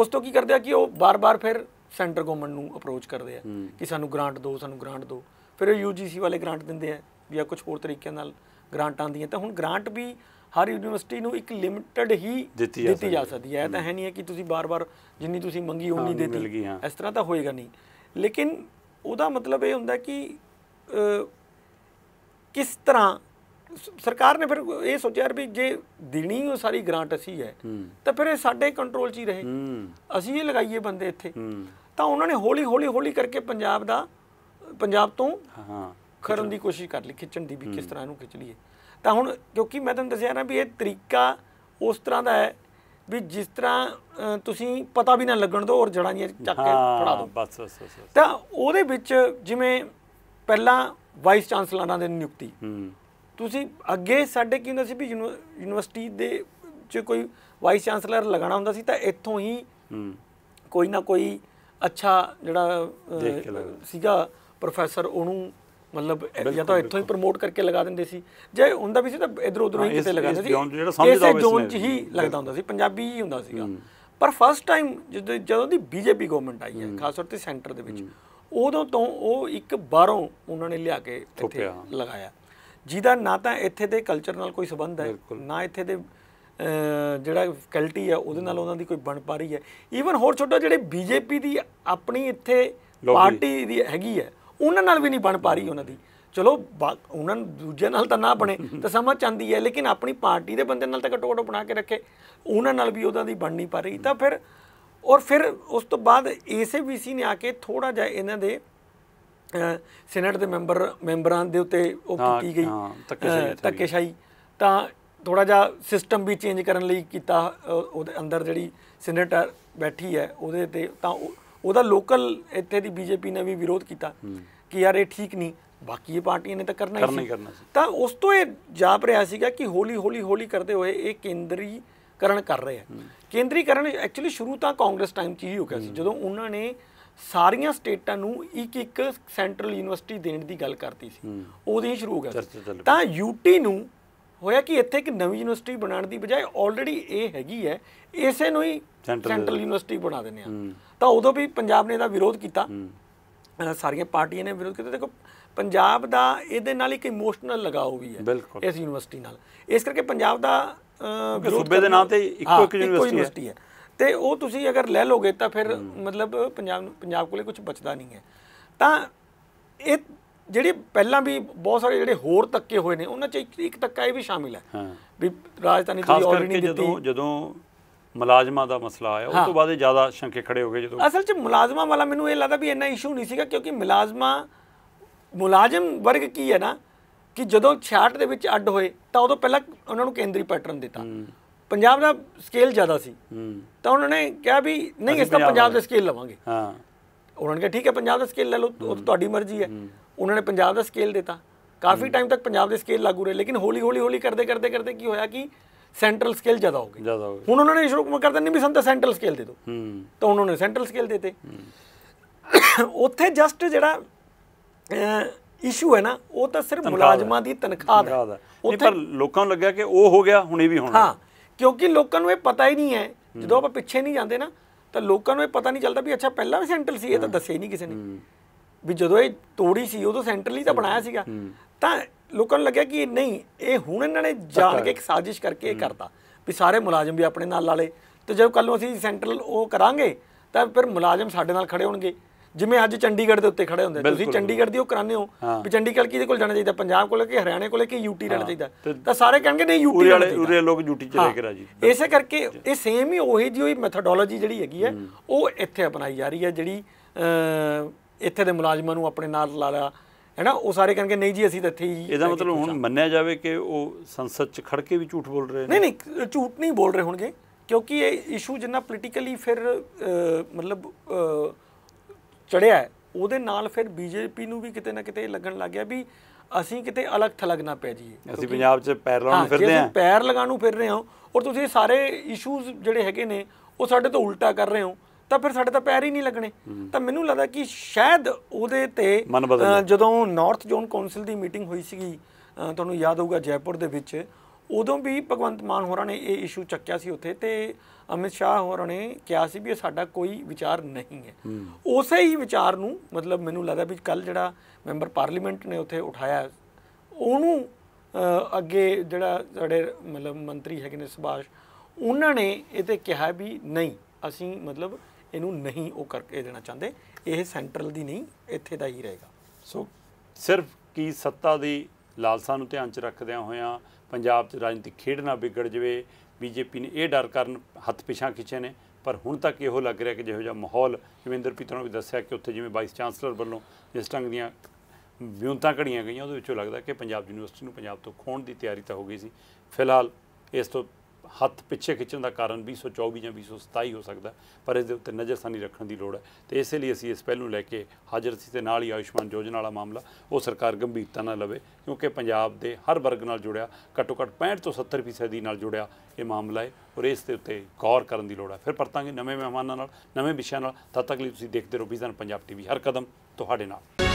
ਉਸ ਤੋਂ ਕੀ ਕਰਦੇ ਆ ਕਿ ਉਹ ਬਾਰ-ਬਾਰ ਫਿਰ ਸੈਂਟਰ ਗਵਰਨਮੈਂਟ ਨੂੰ ਅਪਰੋਚ ਕਰਦੇ ਆ ਕਿ ਸਾਨੂੰ ਗ੍ਰਾਂਟ ਦਿਓ ਸਾਨੂੰ ਗ੍ਰਾਂਟ ਦਿਓ ਫਿਰ ਉਹ ਯੂਜੀਸੀ ਵਾਲੇ ਗ੍ਰਾਂਟ ਦਿੰਦੇ ਆ ਜਾਂ ਕੁਝ ਹੋਰ ਤਰੀਕਿਆਂ ਨਾਲ ਗ੍ਰਾਂਟ ਦੀਆਂ ਤਾਂ ਹੁਣ ਗ੍ਰਾਂਟ ਵੀ ਹਰ ਯੂਨੀਵਰਸਿਟੀ ਨੂੰ ਇੱਕ ਲਿਮਿਟਡ ਹੀ ਦਿੱਤੀ ਜਾ ਸਕਦੀ ਹੈ ਇਹ ਤਾਂ ਹੈ ਨਹੀਂ ਹੈ ਕਿ ਤੁਸੀਂ ਬਾਰ-ਬਾਰ ਜਿੰਨੀ ਤੁਸੀਂ ਮੰਗੀ ਉਨੀ ਦਿੱਤੀ ਇਸ ਤਰ੍ਹਾਂ ਤਾਂ ਹੋਏਗਾ ਨਹੀਂ ਲੇਕਿਨ ਉਹਦਾ ਮਤਲਬ ਇਹ ਹੁੰਦਾ ਕਿ ਕਿਸ ਤਰ੍ਹਾਂ ਸਰਕਾਰ ਨੇ ਫਿਰ ਇਹ ਸੋਚਿਆ ਵੀ ਜੇ ਦੇਣੀ ਉਹ ਸਾਰੀ ਗ੍ਰਾਂਟ ਅਸੀਂ ਹੈ ਤਾਂ ਫਿਰ ਇਹ ਸਾਡੇ ਕੰਟਰੋਲ 'ਚ ਹੀ ਰਹੇ ਅਸੀਂ ਇਹ ਲਗਾਈਏ ਬੰਦੇ ਇੱਥੇ ਤਾਂ ਉਹਨਾਂ ਨੇ ਹੌਲੀ ਹੌਲੀ ਹੌਲੀ ਕਰਕੇ ਪੰਜਾਬ ਦਾ ਪੰਜਾਬ ਤੋਂ ਹਾਂ ਕਰਨ ਦੀ ਕੋਸ਼ਿਸ਼ ਕਰ ਲਈ ਖਿੱਚਣ ਦੀ ਵੀ ਕਿਸ ਤਰ੍ਹਾਂ ਇਹਨੂੰ ਖਿੱਚ ਲਈਏ ਤਾਂ ਹੁਣ ਕਿਉਂਕਿ ਮੈਂ ਤੁਹਾਨੂੰ ਦੱਸਿਆ ਨਾ ਵੀ ਇਹ ਤਰੀਕਾ ਉਸ ਤਰ੍ਹਾਂ ਦਾ ਹੈ ਵੀ ਜਿਸ ਤਰ੍ਹਾਂ ਤੁਸੀਂ ਪਤਾ ਵੀ ਨਾ ਲੱਗਣ ਦੋ ਔਰ ਜੜਾਂ ਜੀਆਂ ਚੱਕ ਕੇ ਫੜਾ ਦੋ ਬਸ ਬਸ ਤਾਂ ਉਹਦੇ ਵਿੱਚ ਜਿਵੇਂ ਪਹਿਲਾਂ ਵਾਈਸ ਚਾਂਸਲਰਾਂ ਦੇ ਨਿਯੁਕਤੀ ਤੁਸੀਂ ਅੱਗੇ ਸਾਡੇ ਕੀ ਹੁੰਦਾ ਸੀ ਵੀ ਯੂਨੀਵਰਸਿਟੀ ਦੇ ਚ ਕੋਈ ਵਾਈਸ ਚਾਂਸਲਰ ਲਗਾਣਾ ਹੁੰਦਾ ਸੀ ਤਾਂ ਇੱਥੋਂ ਹੀ ਕੋਈ ਨਾ ਕੋਈ ਅੱਛਾ ਜਿਹੜਾ ਸੀਗਾ ਪ੍ਰੋਫੈਸਰ ਉਹਨੂੰ ਮਤਲਬ ਜਾਂ ਤਾਂ ਇੱਥੋਂ ਹੀ ਪ੍ਰਮੋਟ ਕਰਕੇ ਲਗਾ ਦਿੰਦੇ ਸੀ ਜੇ ਹੁੰਦਾ ਵੀ ਸੀ ਤਾਂ ਇਧਰ ਉਧਰ ਹੀ ਕਿਤੇ ਲਗਾਉਂਦੇ ਸੀ ਇਸੇ ਜ਼ੋਨ 'ਚ ਹੀ ਲੱਗਦਾ ਹੁੰਦਾ ਸੀ ਪੰਜਾਬੀ ਹੀ ਹੁੰਦਾ ਸੀਗਾ ਪਰ ਫਸਟ ਟਾਈਮ ਜਦੋਂ ਦੀ ਬੀਜੇਪੀ ਗਵਰਨਮੈਂਟ ਆਈ ਹੈ ਖਾਸ ਤੌਰ ਤੇ ਸੈਂਟਰ ਦੇ ਵਿੱਚ ਉਦੋਂ ਤੋਂ ਉਹ ਇੱਕ ਬਾਹਰੋਂ ਉਹਨਾਂ ਨੇ ਲਿਆ ਕੇ ਇੱਥੇ ਲਗਾਇਆ ਜਿਹਦਾ ਨਾ ਤਾਂ ਇੱਥੇ ਦੇ ਕਲਚਰ ਨਾਲ ਕੋਈ ਸਬੰਧ ਹੈ ਨਾ ਇੱਥੇ ਦੇ ਜਿਹੜਾ ਫੈਕਲਟੀ ਹੈ ਉਹਦੇ ਨਾਲ ਉਹਨਾਂ ਦੀ ਕੋਈ ਬਣ ਪਾ ਰਹੀ ਹੈ ਈਵਨ ਹੋਰ ਛੋਟਾ ਜਿਹੜੇ ਬੀਜੇਪੀ ਦੀ ਆਪਣੀ ਇੱਥੇ ਪਾਰਟੀ ਦੀ ਹੈਗੀ ਹੈ ਉਹਨਾਂ ਨਾਲ ਵੀ ਨਹੀਂ ਬਣ ਪਾ ਰਹੀ ਉਹਨਾਂ ਦੀ ਚਲੋ ਉਹਨਾਂ ਦੂਜੇ ਨਾਲ ਤਾਂ ਨਾ ਬਣੇ ਤਾਂ ਸਮਝ ਆਂਦੀ ਹੈ ਲੇਕਿਨ ਆਪਣੀ ਪਾਰਟੀ ਦੇ ਬੰਦੇ ਨਾਲ ਤਾਂ ਘਟੋ ਘਟੋ ਬਣਾ ਕੇ ਰੱਖੇ ਉਹਨਾਂ ਨਾਲ ਵੀ ਉਹਦਾ ਦੀ ਬਣ ਨਹੀਂ ਪਾ ਰਹੀ ਤਾਂ ਫਿਰ ਔਰ ਫਿਰ ਉਸ ਤੋਂ ਬਾਅਦ ਏਸੀਬੀਸੀ ਨੇ ਆ ਕੇ ਥੋੜਾ ਜਿਹਾ ਇਹਨਾਂ ਦੇ ਸੈਨੇਟ ਦੇ ਮੈਂਬਰ ਮੈਂਬਰਾਂ ਦੇ ਉੱਤੇ ਉਹ ਕੀਤੀ ਗਈ ਤੱਕੇਸ਼ਾਈ ਤਾਂ ਥੋੜਾ ਜਿਹਾ ਸਿਸਟਮ ਵੀ ਚੇਂਜ ਕਰਨ ਲਈ ਕੀਤਾ ਉਹਦੇ ਅੰਦਰ ਜਿਹੜੀ ਸੈਨੇਟਰ ਬੈਠੀ ਹੈ ਉਹਦੇ ਤੇ ਤਾਂ ਉਹਦਾ ਲੋਕਲ ਇੱਥੇ ਦੀ ਬੀਜੇਪੀ ਨੇ ਵੀ ਵਿਰੋਧ ਕੀਤਾ ਕਿ ਯਾਰ ਇਹ ਠੀਕ ਨਹੀਂ ਬਾਕੀ ਇਹ ਪਾਰਟੀਆਂ ਨੇ ਤਾਂ ਕਰਨਾ ਹੀ ਸੀ ਤਾਂ ਉਸ ਤੋਂ ਇਹ ਜਾਪ ਰਿਹਾ ਸੀਗਾ ਕਿ ਹੌਲੀ ਹੌਲੀ ਹੌਲੀ ਕਰਦੇ ਹੋਏ ਇਹ ਕੇਂਦਰੀਕਰਨ ਕਰ ਰਹੇ ਆ ਕੇਂਦਰੀਕਰਨ ਐਕਚੁਅਲੀ ਸ਼ੁਰੂ ਤਾਂ ਕਾਂਗਰਸ ਟਾਈਮ 'ਚ ਹੀ ਹੋ ਗਿਆ ਸੀ ਜਦੋਂ ਉਹਨਾਂ ਨੇ ਸਾਰੀਆਂ ਸਟੇਟਾਂ ਨੂੰ ਇੱਕ ਇੱਕ ਸੈਂਟਰਲ ਯੂਨੀਵਰਸਿਟੀ ਦੇਣ ਦੀ ਗੱਲ ਕਰਤੀ ਸੀ ਉਦੋਂ ਹੀ ਸ਼ੁਰੂ ਹੋ ਗਿਆ ਤਾਂ ਯੂਟੀ ਨੂੰ ਹੋਇਆ ਕਿ ਇੱਥੇ ਇੱਕ ਨਵੀਂ ਯੂਨੀਵਰਸਿਟੀ ਬਣਾਉਣ ਦੀ ਬਜਾਏ ਆਲਰੇਡੀ ਇਹ ਹੈਗੀ ਹੈ ਇਸੇ ਨੂੰ ਹੀ ਸੈਂਟਰਲ ਯੂਨੀਵਰਸਿਟੀ ਬਣਾ ਦਿੰਦੇ ਆ ਤਾਂ ਉਦੋਂ ਵੀ ਪੰਜਾਬ ਨੇ ਇਹਦਾ ਵਿਰੋਧ ਕੀਤਾ ਸਾਰੀਆਂ ਪਾਰਟੀਆਂ ਨੇ ਵਿਰੋਧ ਕੀਤਾ ਦੇਖੋ ਪੰਜਾਬ ਦਾ ਇਹਦੇ ਨਾਲ ਇੱਕ ਇਮੋਸ਼ਨਲ ਲਗਾਓ ਵੀ ਹੈ ਇਸ ਯੂਨੀਵਰਸਿਟੀ ਨਾਲ ਇਸ ਕਰਕੇ ਪੰਜਾਬ ਦਾ ਸੂਬੇ ਦੇ ਨਾਂ ਤੇ ਇੱਕੋ ਇੱਕ ਯੂਨੀਵਰਸਿਟੀ ਹੈ ਤੇ ਉਹ ਤੁਸੀਂ ਅਗਰ ਲੈ ਲੋਗੇ ਤਾਂ ਫਿਰ ਮਤਲਬ ਪੰਜਾਬ ਪੰਜਾਬ ਕੋਲੇ ਕੁਝ ਬਚਦਾ ਨਹੀਂ ਹੈ ਤਾਂ ਇਹ ਜਿਹੜੀ ਪਹਿਲਾਂ ਵੀ ਬਹੁਤ ਸਾਰੇ ਜਿਹੜੇ ਹੋਰ ਤੱਕੇ ਹੋਏ ਨੇ ਉਹਨਾਂ 'ਚ ਇੱਕ ਤੱਕਾ ਇਹ ਵੀ ਸ਼ਾਮਿਲ ਹੈ ਵੀ ਰਾਜਧਾਨੀ ਦੀ ਆਲਰੇਡੀ ਨਹੀਂ ਦਿੱਤੀ ਜਦੋਂ ਜਦੋਂ ਮੁਲਾਜ਼ਮਾਂ ਦਾ ਮਸਲਾ ਆਇਆ ਉਸ ਤੋਂ ਬਾਅਦ ਇਹ ਜ਼ਿਆਦਾ ਸ਼ੰਕੇ ਖੜੇ ਹੋ ਗਏ ਜਦੋਂ ਅਸਲ 'ਚ ਮੁਲਾਜ਼ਮਾਂ ਵਾਲਾ ਮੈਨੂੰ ਇਹ ਲੱਗਦਾ ਵੀ ਇੰਨਾ ਇਸ਼ੂ ਨਹੀਂ ਸੀਗਾ ਕਿਉਂਕਿ ਮੁਲਾਜ਼ਮਾਂ ਮੁਲਾਜ਼ਮ ਵਰਗ ਕੀ ਹੈ ਨਾ ਕਿ ਜਦੋਂ 66 ਦੇ ਵਿੱਚ ਅੱਡ ਹੋਏ ਤਾਂ ਉਦੋਂ ਪਹਿਲਾਂ ਉਹਨਾਂ ਨੂੰ ਕੇਂਦਰੀ ਪੈਟਰਨ ਦਿੱਤਾ ਪੰਜਾਬ ਦਾ ਸਕੇਲ ਜ਼ਿਆਦਾ ਸੀ ਤਾਂ ਉਹਨਾਂ ਨੇ ਕਿਹਾ ਵੀ ਨਹੀਂ ਇਸ ਦਾ ਪੰਜਾਬ ਦਾ ਸਕੇਲ ਲਵਾਂਗੇ ਹਾਂ ਉਹਨਾਂ ਨੇ ਕਿਹਾ ਠੀਕ ਹੈ ਪੰਜਾਬ ਦਾ ਸਕੇਲ ਲੈ ਲਓ ਤੁਹਾਡੀ ਮਰਜ਼ੀ ਹੈ ਉਹਨਾਂ ਨੇ ਪੰਜਾਬ ਦਾ ਸਕੇਲ ਦਿੱਤਾ ਕਾਫੀ ਟਾਈਮ ਤੱਕ ਪੰਜਾਬ ਦੇ ਸਕੇਲ ਲਾਗੂ ਰਹੇ ਲੇਕਿਨ ਹੌਲੀ ਹੌਲੀ ਹੌਲੀ ਕਰਦੇ ਕਰਦੇ ਕਰਦੇ ਕੀ ਹੋਇਆ ਕਿ ਸੈਂਟਰਲ ਸਕੇਲ ਜ਼ਿਆਦਾ ਹੋ ਗਈ ਜ਼ਿਆਦਾ ਹੋ ਗਈ ਹੁਣ ਉਹਨਾਂ ਨੇ ਸ਼ੁਰੂ ਕਰ ਦਿੱਤਾ ਨਹੀਂ ਵੀ ਸੰਤ ਸੈਂਟਰਲ ਸਕੇਲ ਦੇ ਦੋ ਹੂੰ ਤਾਂ ਉਹਨਾਂ ਨੇ ਸੈਂਟਰਲ ਸਕੇਲ ਦਿੱਤੇ ਉੱਥੇ ਜਸਟ ਜਿਹੜਾ ਇਸ਼ੂ ਹੈ ਨਾ ਉਹ ਤਾਂ ਸਿਰਫ ਮੁਲਾਜ਼ਮਾਂ ਦੀ ਤਨਖਾਹ ਦਾ ਉੱਥੇ ਲੋਕਾਂ ਨੂੰ ਲੱਗਿਆ ਕਿ ਉਹ ਹੋ ਗਿਆ ਹੁਣ ਇਹ ਵੀ ਹੋਣਾ ਹਾਂ ਕਿਉਂਕਿ ਲੋਕਾਂ ਨੂੰ ਇਹ ਪਤਾ ਹੀ ਨਹੀਂ ਹੈ ਜਦੋਂ ਆਪਾਂ ਪਿੱਛੇ ਨਹੀਂ ਜਾਂਦੇ ਨਾ ਤਾਂ ਲੋਕਾਂ ਨੂੰ ਇਹ ਪਤਾ ਨਹੀਂ ਚੱਲਦਾ ਵੀ ਅੱਛਾ ਪਹਿਲਾਂ ਵੀ ਸੈਂਟਰਲ ਸੀ ਇਹ ਤਾਂ ਦੱਸਿਆ ਹੀ ਨਹੀਂ ਕਿਸੇ ਨੇ ਵੀ ਜਦੋਂ ਇਹ ਤੋੜੀ ਸੀ ਉਦੋਂ ਸੈਂਟਰਲੀ ਤਾਂ ਬਣਾਇਆ ਸੀਗਾ ਤਾਂ ਲੋਕਾਂ ਨੂੰ ਲੱਗਿਆ ਕਿ ਨਹੀਂ ਇਹ ਹੁਣ ਇਹਨਾਂ ਨੇ ਜਾਣ ਕੇ ਇੱਕ ਸਾਜ਼ਿਸ਼ ਕਰਕੇ ਇਹ ਕਰਤਾ ਵੀ ਸਾਰੇ ਮੁਲਾਜ਼ਮ ਵੀ ਆਪਣੇ ਨਾਲ ਲਾਲੇ ਤੇ ਜਦੋਂ ਕੱਲ ਨੂੰ ਅਸੀਂ ਸੈਂਟਰਲ ਉਹ ਕਰਾਂਗੇ ਤਾਂ ਫਿਰ ਮੁਲਾਜ਼ਮ ਸਾਡੇ ਨਾਲ ਖੜੇ ਹੋਣਗੇ ਜਿਵੇਂ ਅੱਜ ਚੰਡੀਗੜ੍ਹ ਦੇ ਉੱਤੇ ਖੜੇ ਹੁੰਦੇ ਤੁਸੀਂ ਚੰਡੀਗੜ੍ਹ ਦੀ ਉਹ ਕਰਾਨੇ ਹੋ ਵੀ ਚੰਡੀਗੜ੍ਹ ਕਿਹਦੇ ਕੋਲ ਜਾਣਾ ਚਾਹੀਦਾ ਪੰਜਾਬ ਕੋਲ ਕਿ ਹਰਿਆਣੇ ਕੋਲ ਕਿ ਯੂਟੀ ਰਹਿਣਾ ਚਾਹੀਦਾ ਤਾਂ ਸਾਰੇ ਕਹਿੰਗੇ ਨਹੀਂ ਯੂਟੀ ਵਾਲੇ ਉਰੇ ਲੋਕ ਯੂਟੀ ਚਲੇ ਕੇ ਰਾਜੀ ਇਸੇ ਕਰਕੇ ਇਹ ਸੇਮ ਹੀ ਉਹੀ ਜਿਹੀ ਮੈਥਡੋਲੋਜੀ ਜਿਹੜੀ ਹੈਗੀ ਹੈ ਉਹ ਇੱਥੇ ਅਪਣਾਈ ਜਾ ਰਹੀ ਹੈ ਜਿਹੜੀ ਇੱਥੇ ਦੇ ਮੁਲਾਜ਼ਮਾਂ ਨੂੰ ਆਪਣੇ ਨਾਲ ਲਾ ਲਿਆ ਹੈਨਾ ਉਹ ਸਾਰੇ ਕਹਿੰਦੇ ਨਹੀਂ ਜੀ ਅਸੀਂ ਤਾਂ ਇੱਥੇ ਹੀ ਇਹਦਾ ਮਤਲਬ ਹੁਣ ਮੰਨਿਆ ਜਾਵੇ ਕਿ ਉਹ ਸੰਸਦ 'ਚ ਖੜ ਕੇ ਵੀ ਝੂਠ ਬੋਲ ਰਹੇ ਨੇ ਨਹੀਂ ਨਹੀਂ ਝੂਠ ਨਹੀਂ ਬੋਲ ਰਹੇ ਹੋਣਗੇ ਕਿਉਂਕਿ ਇਹ ਇਸ਼ੂ ਜਿੰਨਾ ਪੋਲੀਟੀਕਲੀ ਫਿਰ ਮਤਲਬ ਚੜਿਆ ਉਹਦੇ ਨਾਲ ਫਿਰ ਬੀਜੇਪੀ ਨੂੰ ਵੀ ਕਿਤੇ ਨਾ ਕਿਤੇ ਲੱਗਣ ਲੱਗ ਗਿਆ ਵੀ ਅਸੀਂ ਕਿਤੇ ਅਲੱਗ ਥਲਗ ਨਾ ਪੈ ਜਾਈਏ ਅਸੀਂ ਪੰਜਾਬ 'ਚ ਪੈਰ ਲਾਉਣ ਨੂੰ ਫਿਰਦੇ ਆਂ ਪੈਰ ਲਗਾਉਣ ਨੂੰ ਫਿਰ ਰਹੇ ਹਾਂ ਔਰ ਤੁਸੀਂ ਸਾਰੇ ਇਸ਼ੂਜ਼ ਜਿਹੜੇ ਹੈਗੇ ਨੇ ਉਹ ਸਾਡੇ ਤੋਂ ਉਲਟਾ ਕਰ ਰਹੇ ਹੋ ਤਾਂ ਫਿਰ ਸਾਡੇ ਤਾਂ ਪੈਰ ਹੀ ਨਹੀਂ ਲੱਗਣੇ ਤਾਂ ਮੈਨੂੰ ਲੱਗਦਾ ਕਿ ਸ਼ਾਇਦ ਉਹਦੇ ਤੇ ਜਦੋਂ ਨਾਰਥ ਜ਼ੋਨ ਕਾਉਂਸਲ ਦੀ ਮੀਟਿੰਗ ਹੋਈ ਸੀਗੀ ਤੁਹਾਨੂੰ ਯਾਦ ਹੋਊਗਾ ਜੈਪੁਰ ਦੇ ਵਿੱਚ ਉਦੋਂ ਵੀ ਭਗਵੰਤ ਮਾਨ ਹੋਰਾਂ ਨੇ ਇਹ ਇਸ਼ੂ ਚੱਕਿਆ ਸੀ ਉੱਥੇ ਤੇ ਅਮਿਤ ਸ਼ਾਹ ਹੋਰਾਂ ਨੇ ਕਿਹਾ ਸੀ ਵੀ ਇਹ ਸਾਡਾ ਕੋਈ ਵਿਚਾਰ ਨਹੀਂ ਹੈ ਉਸੇ ਹੀ ਵਿਚਾਰ ਨੂੰ ਮਤਲਬ ਮੈਨੂੰ ਲੱਗਦਾ ਵੀ ਕੱਲ ਜਿਹੜਾ ਮੈਂਬਰ ਪਾਰਲੀਮੈਂਟ ਨੇ ਉੱਥੇ ਉਠਾਇਆ ਉਹਨੂੰ ਅੱਗੇ ਜਿਹੜਾ ਸਾਡੇ ਮਤਲਬ ਮੰਤਰੀ ਹੈਗੇ ਨੇ ਸੁਭਾਸ਼ ਉਹਨਾਂ ਨੇ ਇਹ ਤੇ ਕਿਹਾ ਵੀ ਨਹੀਂ ਅਸੀਂ ਮਤਲਬ ਇਹਨੂੰ ਨਹੀਂ ਉਹ ਕਰਕੇ ਦੇਣਾ ਚਾਹੁੰਦੇ ਇਹ ਸੈਂਟਰਲ ਦੀ ਨਹੀਂ ਇੱਥੇ ਦਾ ਹੀ ਰਹੇਗਾ ਸੋ ਸਿਰਫ ਕੀ ਸੱਤਾ ਦੀ ਲਾਲਸਾ ਨੂੰ ਧਿਆਨ 'ਚ ਰੱਖਦਿਆਂ ਹੋਇਆ ਪੰਜਾਬ 'ਚ ਰਾਜਨੀਤਿਕ ਖੇਡ ਨਾ ਵਿਗੜ ਜਵੇ ਬੀਜੇਪੀ ਨੇ ਇਹ ਡਰ ਕਰਨ ਹੱਥ ਪਿਛਾਂ ਖਿੱਚੇ ਨੇ ਪਰ ਹੁਣ ਤੱਕ ਇਹੋ ਲੱਗ ਰਿਹਾ ਕਿ ਜਿਹੋ ਜਿਹਾ ਮਾਹੌਲ ਜਮਿੰਦਰ ਪੀਤਰ ਨੇ ਵੀ ਦੱਸਿਆ ਕਿ ਉੱਥੇ ਜਿਵੇਂ ਵਾਈਸ ਚਾਂਸਲਰ ਵੱਲੋਂ ਜਿਸ ਢੰਗ ਦੀਆਂ ਵਿਉਂਤਾਂ ਘੜੀਆਂ ਗਈਆਂ ਉਹਦੇ ਵਿੱਚੋਂ ਲੱਗਦਾ ਕਿ ਪੰਜਾਬ ਯੂਨੀਵਰਸਿਟੀ ਨੂੰ ਪੰਜਾਬ ਤੋਂ ਖੋਣ ਦੀ ਤਿਆਰੀ ਤਾਂ ਹੋ ਗਈ ਸੀ ਫਿਲਹਾਲ ਇਸ ਤੋਂ ਹੱਥ ਪਿੱਛੇ ਖਿੱਚਣ ਦਾ ਕਾਰਨ 224 ਜਾਂ 227 ਹੋ ਸਕਦਾ ਪਰ ਇਸ ਦੇ ਉੱਤੇ ਨਜ਼ਰਸਾਨੀ ਰੱਖਣ ਦੀ ਲੋੜ ਹੈ ਤੇ ਇਸੇ ਲਈ ਅਸੀਂ ਇਸ ਪਹਿਲ ਨੂੰ ਲੈ ਕੇ ਹਾਜ਼ਰ ਸੀ ਤੇ ਨਾਲ ਹੀ ਆਯੁਸ਼ਮਾਨ ਯੋਜਨਾ ਵਾਲਾ ਮਾਮਲਾ ਉਹ ਸਰਕਾਰ ਗੰਭੀਰਤਾ ਨਾਲ ਲਵੇ ਕਿਉਂਕਿ ਪੰਜਾਬ ਦੇ ਹਰ ਵਰਗ ਨਾਲ ਜੁੜਿਆ ਘੱਟੋ ਘੱਟ 65 ਤੋਂ 70% ਦੀ ਨਾਲ ਜੁੜਿਆ ਇਹ ਮਾਮਲਾ ਹੈ ਔਰ ਇਸ ਦੇ ਉੱਤੇ ਗੌਰ ਕਰਨ ਦੀ ਲੋੜ ਹੈ ਫਿਰ ਪਰਤਾਂਗੇ ਨਵੇਂ ਮਹਿਮਾਨਾਂ ਨਾਲ ਨਵੇਂ ਵਿਸ਼ਿਆਂ ਨਾਲ ਤਦ ਤੱਕ ਲਈ ਤੁਸੀਂ ਦੇਖਦੇ ਰਹੋ ਵਿਜ਼ਨ ਪੰਜਾਬ ਟੀਵੀ ਹਰ ਕਦਮ ਤੁਹਾਡੇ ਨਾਲ